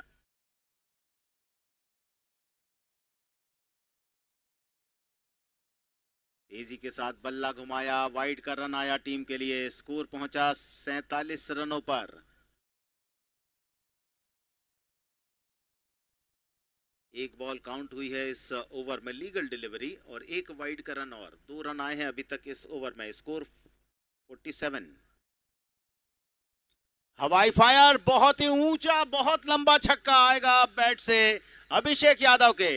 तेजी के साथ बल्ला घुमाया वाइड का रन आया टीम के लिए स्कोर पहुंचा सैतालीस रनों पर एक बॉल काउंट हुई है इस ओवर में लीगल डिलीवरी और एक वाइड का रन और दो रन आए हैं अभी तक इस ओवर में स्कोर 47 हवाई फायर बहुत ही ऊंचा बहुत लंबा छक्का आएगा बैट से अभिषेक यादव के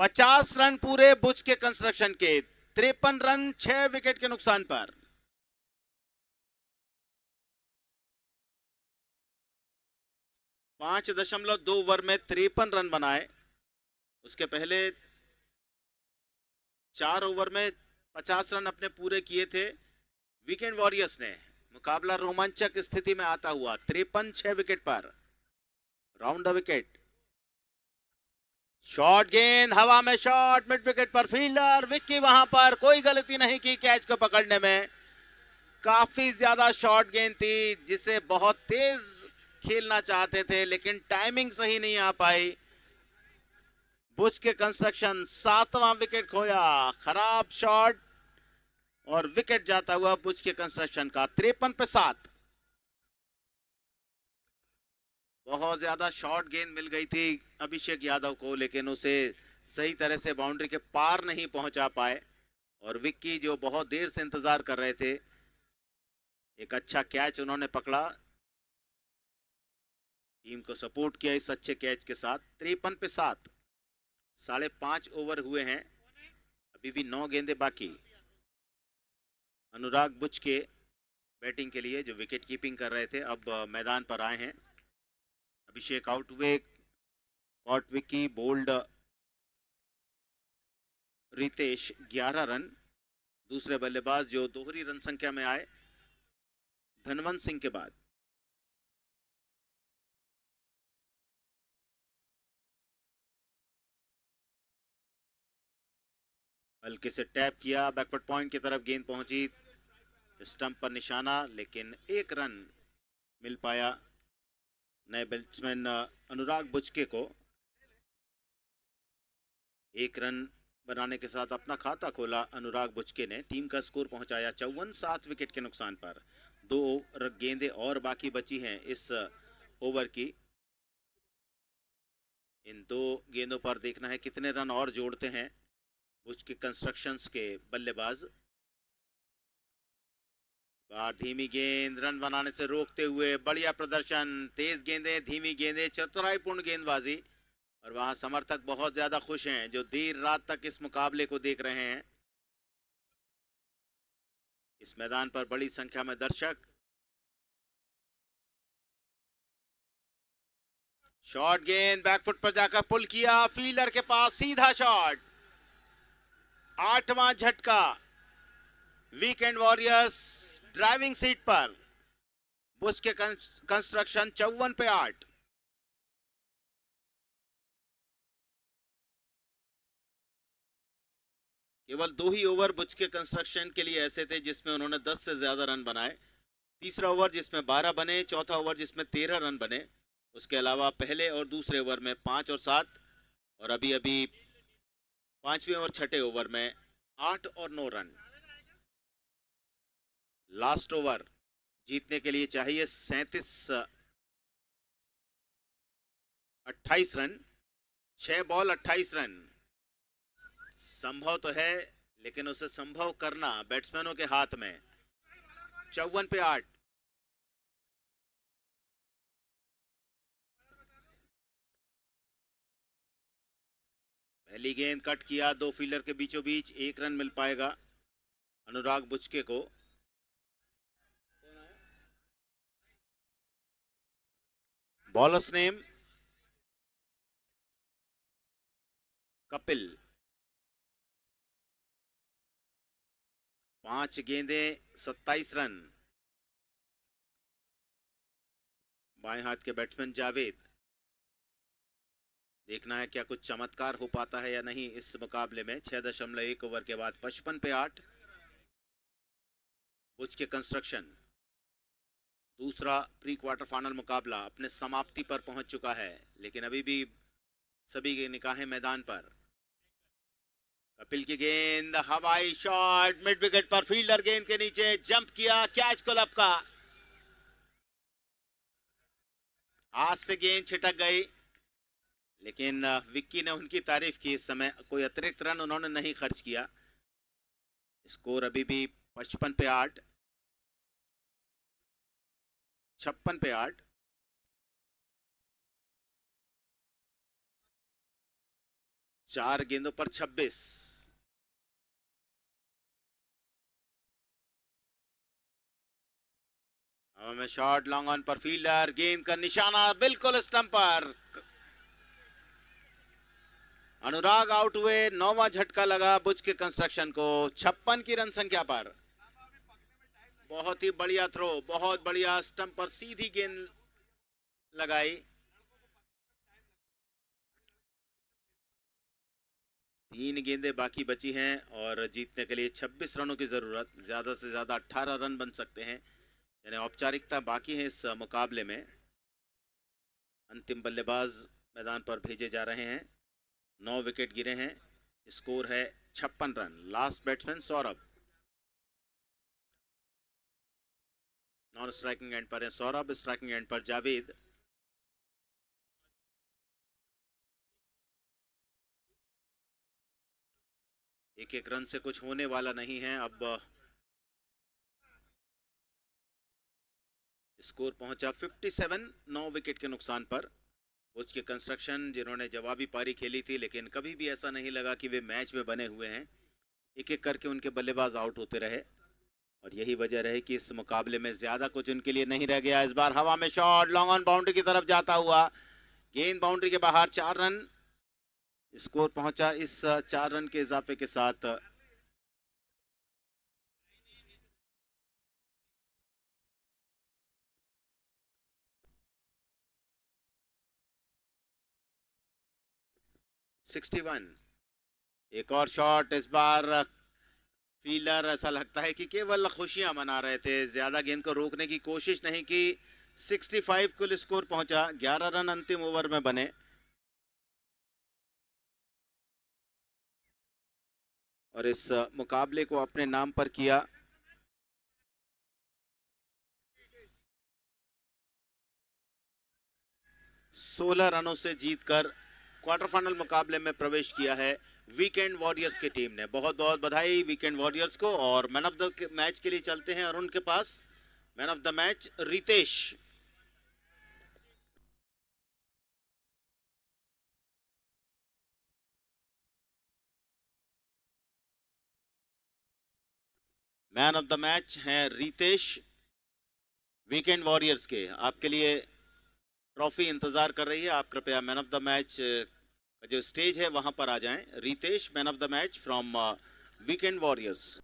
50 रन पूरे बुज के कंस्ट्रक्शन के तिरपन रन छह विकेट के नुकसान पर पांच दशमलव दो ओवर में तिरपन रन बनाए उसके पहले चार ओवर में पचास रन अपने पूरे किए थे वीकेंड वॉरियर्स ने मुकाबला रोमांचक स्थिति में आता हुआ त्रेपन छह विकेट पर राउंड द विकेट शॉर्ट गेंद हवा में शॉर्ट मिड विकेट पर फील्डर विक्की वहां पर कोई गलती नहीं की कैच को पकड़ने में काफी ज्यादा शॉर्ट गेंद थी जिसे बहुत तेज खेलना चाहते थे लेकिन टाइमिंग सही नहीं आ पाई बुश के कंस्ट्रक्शन सातवां विकेट खोया खराब शॉट और विकेट जाता हुआ बुज के कंस्ट्रक्शन का त्रेपन पे सात बहुत ज्यादा शॉर्ट गेंद मिल गई थी अभिषेक यादव को लेकिन उसे सही तरह से बाउंड्री के पार नहीं पहुंचा पाए और विक्की जो बहुत देर से इंतजार कर रहे थे एक अच्छा कैच उन्होंने पकड़ा टीम को सपोर्ट किया इस अच्छे कैच के साथ त्रेपन पे सात साढ़े पांच ओवर हुए हैं अभी भी नौ गेंदे बाकी अनुराग बुच के बैटिंग के लिए जो विकेट कीपिंग कर रहे थे अब मैदान पर आए हैं अभिषेक आउट हुए caught Vicky bowled Ritesh 11 run दूसरे बल्लेबाज जो दोहरी रन संख्या में आए धनवंत सिंह के बाद हल्के से टैप किया बैकवर्ड पॉइंट की तरफ गेंद पहुंची स्टंप पर निशाना लेकिन एक रन मिल पाया नए बैट्समैन अनुराग बुचके को एक रन बनाने के साथ अपना खाता खोला अनुराग बुचके ने टीम का स्कोर पहुंचाया चौवन सात विकेट के नुकसान पर दो गेंदे और बाकी बची हैं इस ओवर की इन दो गेंदों पर देखना है कितने रन और जोड़ते हैं बुचके कंस्ट्रक्शंस के बल्लेबाज धीमी गेंद रन बनाने से रोकते हुए बढ़िया प्रदर्शन तेज गेंदे धीमी गेंदे चतुराईपूर्ण गेंदबाजी और वहां समर्थक बहुत ज्यादा खुश हैं जो देर रात तक इस मुकाबले को देख रहे हैं इस मैदान पर बड़ी संख्या में दर्शक शॉट गेंद बैकफुट पर जाकर पुल किया फील्डर के पास सीधा शॉट आठवां झटका वीकेंड वॉरियर्स ड्राइविंग सीट पर बुश के कंस्ट्रक्शन चौवन पे आठ केवल दो ही ओवर बुच के कंस्ट्रक्शन के लिए ऐसे थे जिसमें उन्होंने 10 से ज़्यादा रन बनाए तीसरा ओवर जिसमें 12 बने चौथा ओवर जिसमें 13 रन बने उसके अलावा पहले और दूसरे ओवर में पांच और सात और अभी अभी पांचवें और छठे ओवर में आठ और नौ रन लास्ट ओवर जीतने के लिए चाहिए सैंतीस अट्ठाईस रन छह बॉल अट्ठाईस रन संभव तो है लेकिन उसे संभव करना बैट्समैनों के हाथ में चौवन पे आठ पहली गेंद कट किया दो फील्डर के बीचों बीच एक रन मिल पाएगा अनुराग बुचके को बॉलर्स नेम कपिल पांच गेंदे सत्ताईस रन बाएं हाथ के बैट्समैन जावेद देखना है क्या कुछ चमत्कार हो पाता है या नहीं इस मुकाबले में छह दशमलव एक ओवर के बाद पचपन पे आठ कुछ के कंस्ट्रक्शन दूसरा प्री क्वार्टर फाइनल मुकाबला अपने समाप्ति पर पहुंच चुका है लेकिन अभी भी सभी के निकाहें मैदान पर कपिल की गेंद हवाई शॉट मिड विकेट पर फील्डर गेंद के नीचे जंप किया कैच को लपका आज से गेंद छिटक गई लेकिन विक्की ने उनकी तारीफ की इस समय कोई अतिरिक्त रन उन्होंने नहीं खर्च किया स्कोर अभी भी पचपन पे आठ छप्पन पे आठ चार गेंदों पर छब्बीस अब हमें लॉन्ग ऑन पर फील्डर गेंद का निशाना बिल्कुल स्टंप पर अनुराग आउट हुए नौवा झटका लगा बुज के कंस्ट्रक्शन को छप्पन की रन संख्या पर बहुत ही बढ़िया थ्रो बहुत बढ़िया स्टंप पर सीधी गेंद लगाई तीन गेंदे बाकी बची हैं और जीतने के लिए 26 रनों की ज़रूरत ज़्यादा से ज़्यादा 18 रन बन सकते हैं यानी औपचारिकता बाकी है इस मुकाबले में अंतिम बल्लेबाज मैदान पर भेजे जा रहे हैं नौ विकेट गिरे हैं स्कोर है छप्पन run last batsman Saurabh non striking end पर है सौरभ स्ट्राइकिंग एंड पर जावेद एक एक रन से कुछ होने वाला नहीं है अब स्कोर पहुंचा 57 नौ विकेट के नुकसान पर उसके कंस्ट्रक्शन जिन्होंने जवाबी पारी खेली थी लेकिन कभी भी ऐसा नहीं लगा कि वे मैच में बने हुए हैं एक एक करके उनके बल्लेबाज आउट होते रहे और यही वजह रही कि इस मुकाबले में ज़्यादा कुछ उनके लिए नहीं रह गया इस बार हवा में शॉट लॉन्ग ऑन बाउंड्री की तरफ जाता हुआ गेंद बाउंड्री के बाहर चार रन स्कोर पहुंचा इस चार रन के इजाफे के साथ सिक्सटी वन एक और शॉट इस बार फील्डर ऐसा लगता है कि केवल खुशियां मना रहे थे ज़्यादा गेंद को रोकने की कोशिश नहीं की 65 कुल स्कोर पहुंचा 11 रन अंतिम ओवर में बने और इस मुकाबले को अपने नाम पर किया सोलह रनों से जीतकर क्वार्टर फाइनल मुकाबले में प्रवेश किया है वीकेंड वॉरियर्स की टीम ने बहुत बहुत बधाई वीकेंड वॉरियर्स को और मैन ऑफ द मैच के लिए चलते हैं और उनके पास man of the match Ritesh man of the match हैं रितेश वीकेंड वॉरियर्स के आपके लिए ट्रॉफी इंतज़ार कर रही है आप कृपया मैन ऑफ द मैच जो स्टेज है वहां पर आ जाएं Ritesh man of the match from uh, weekend warriors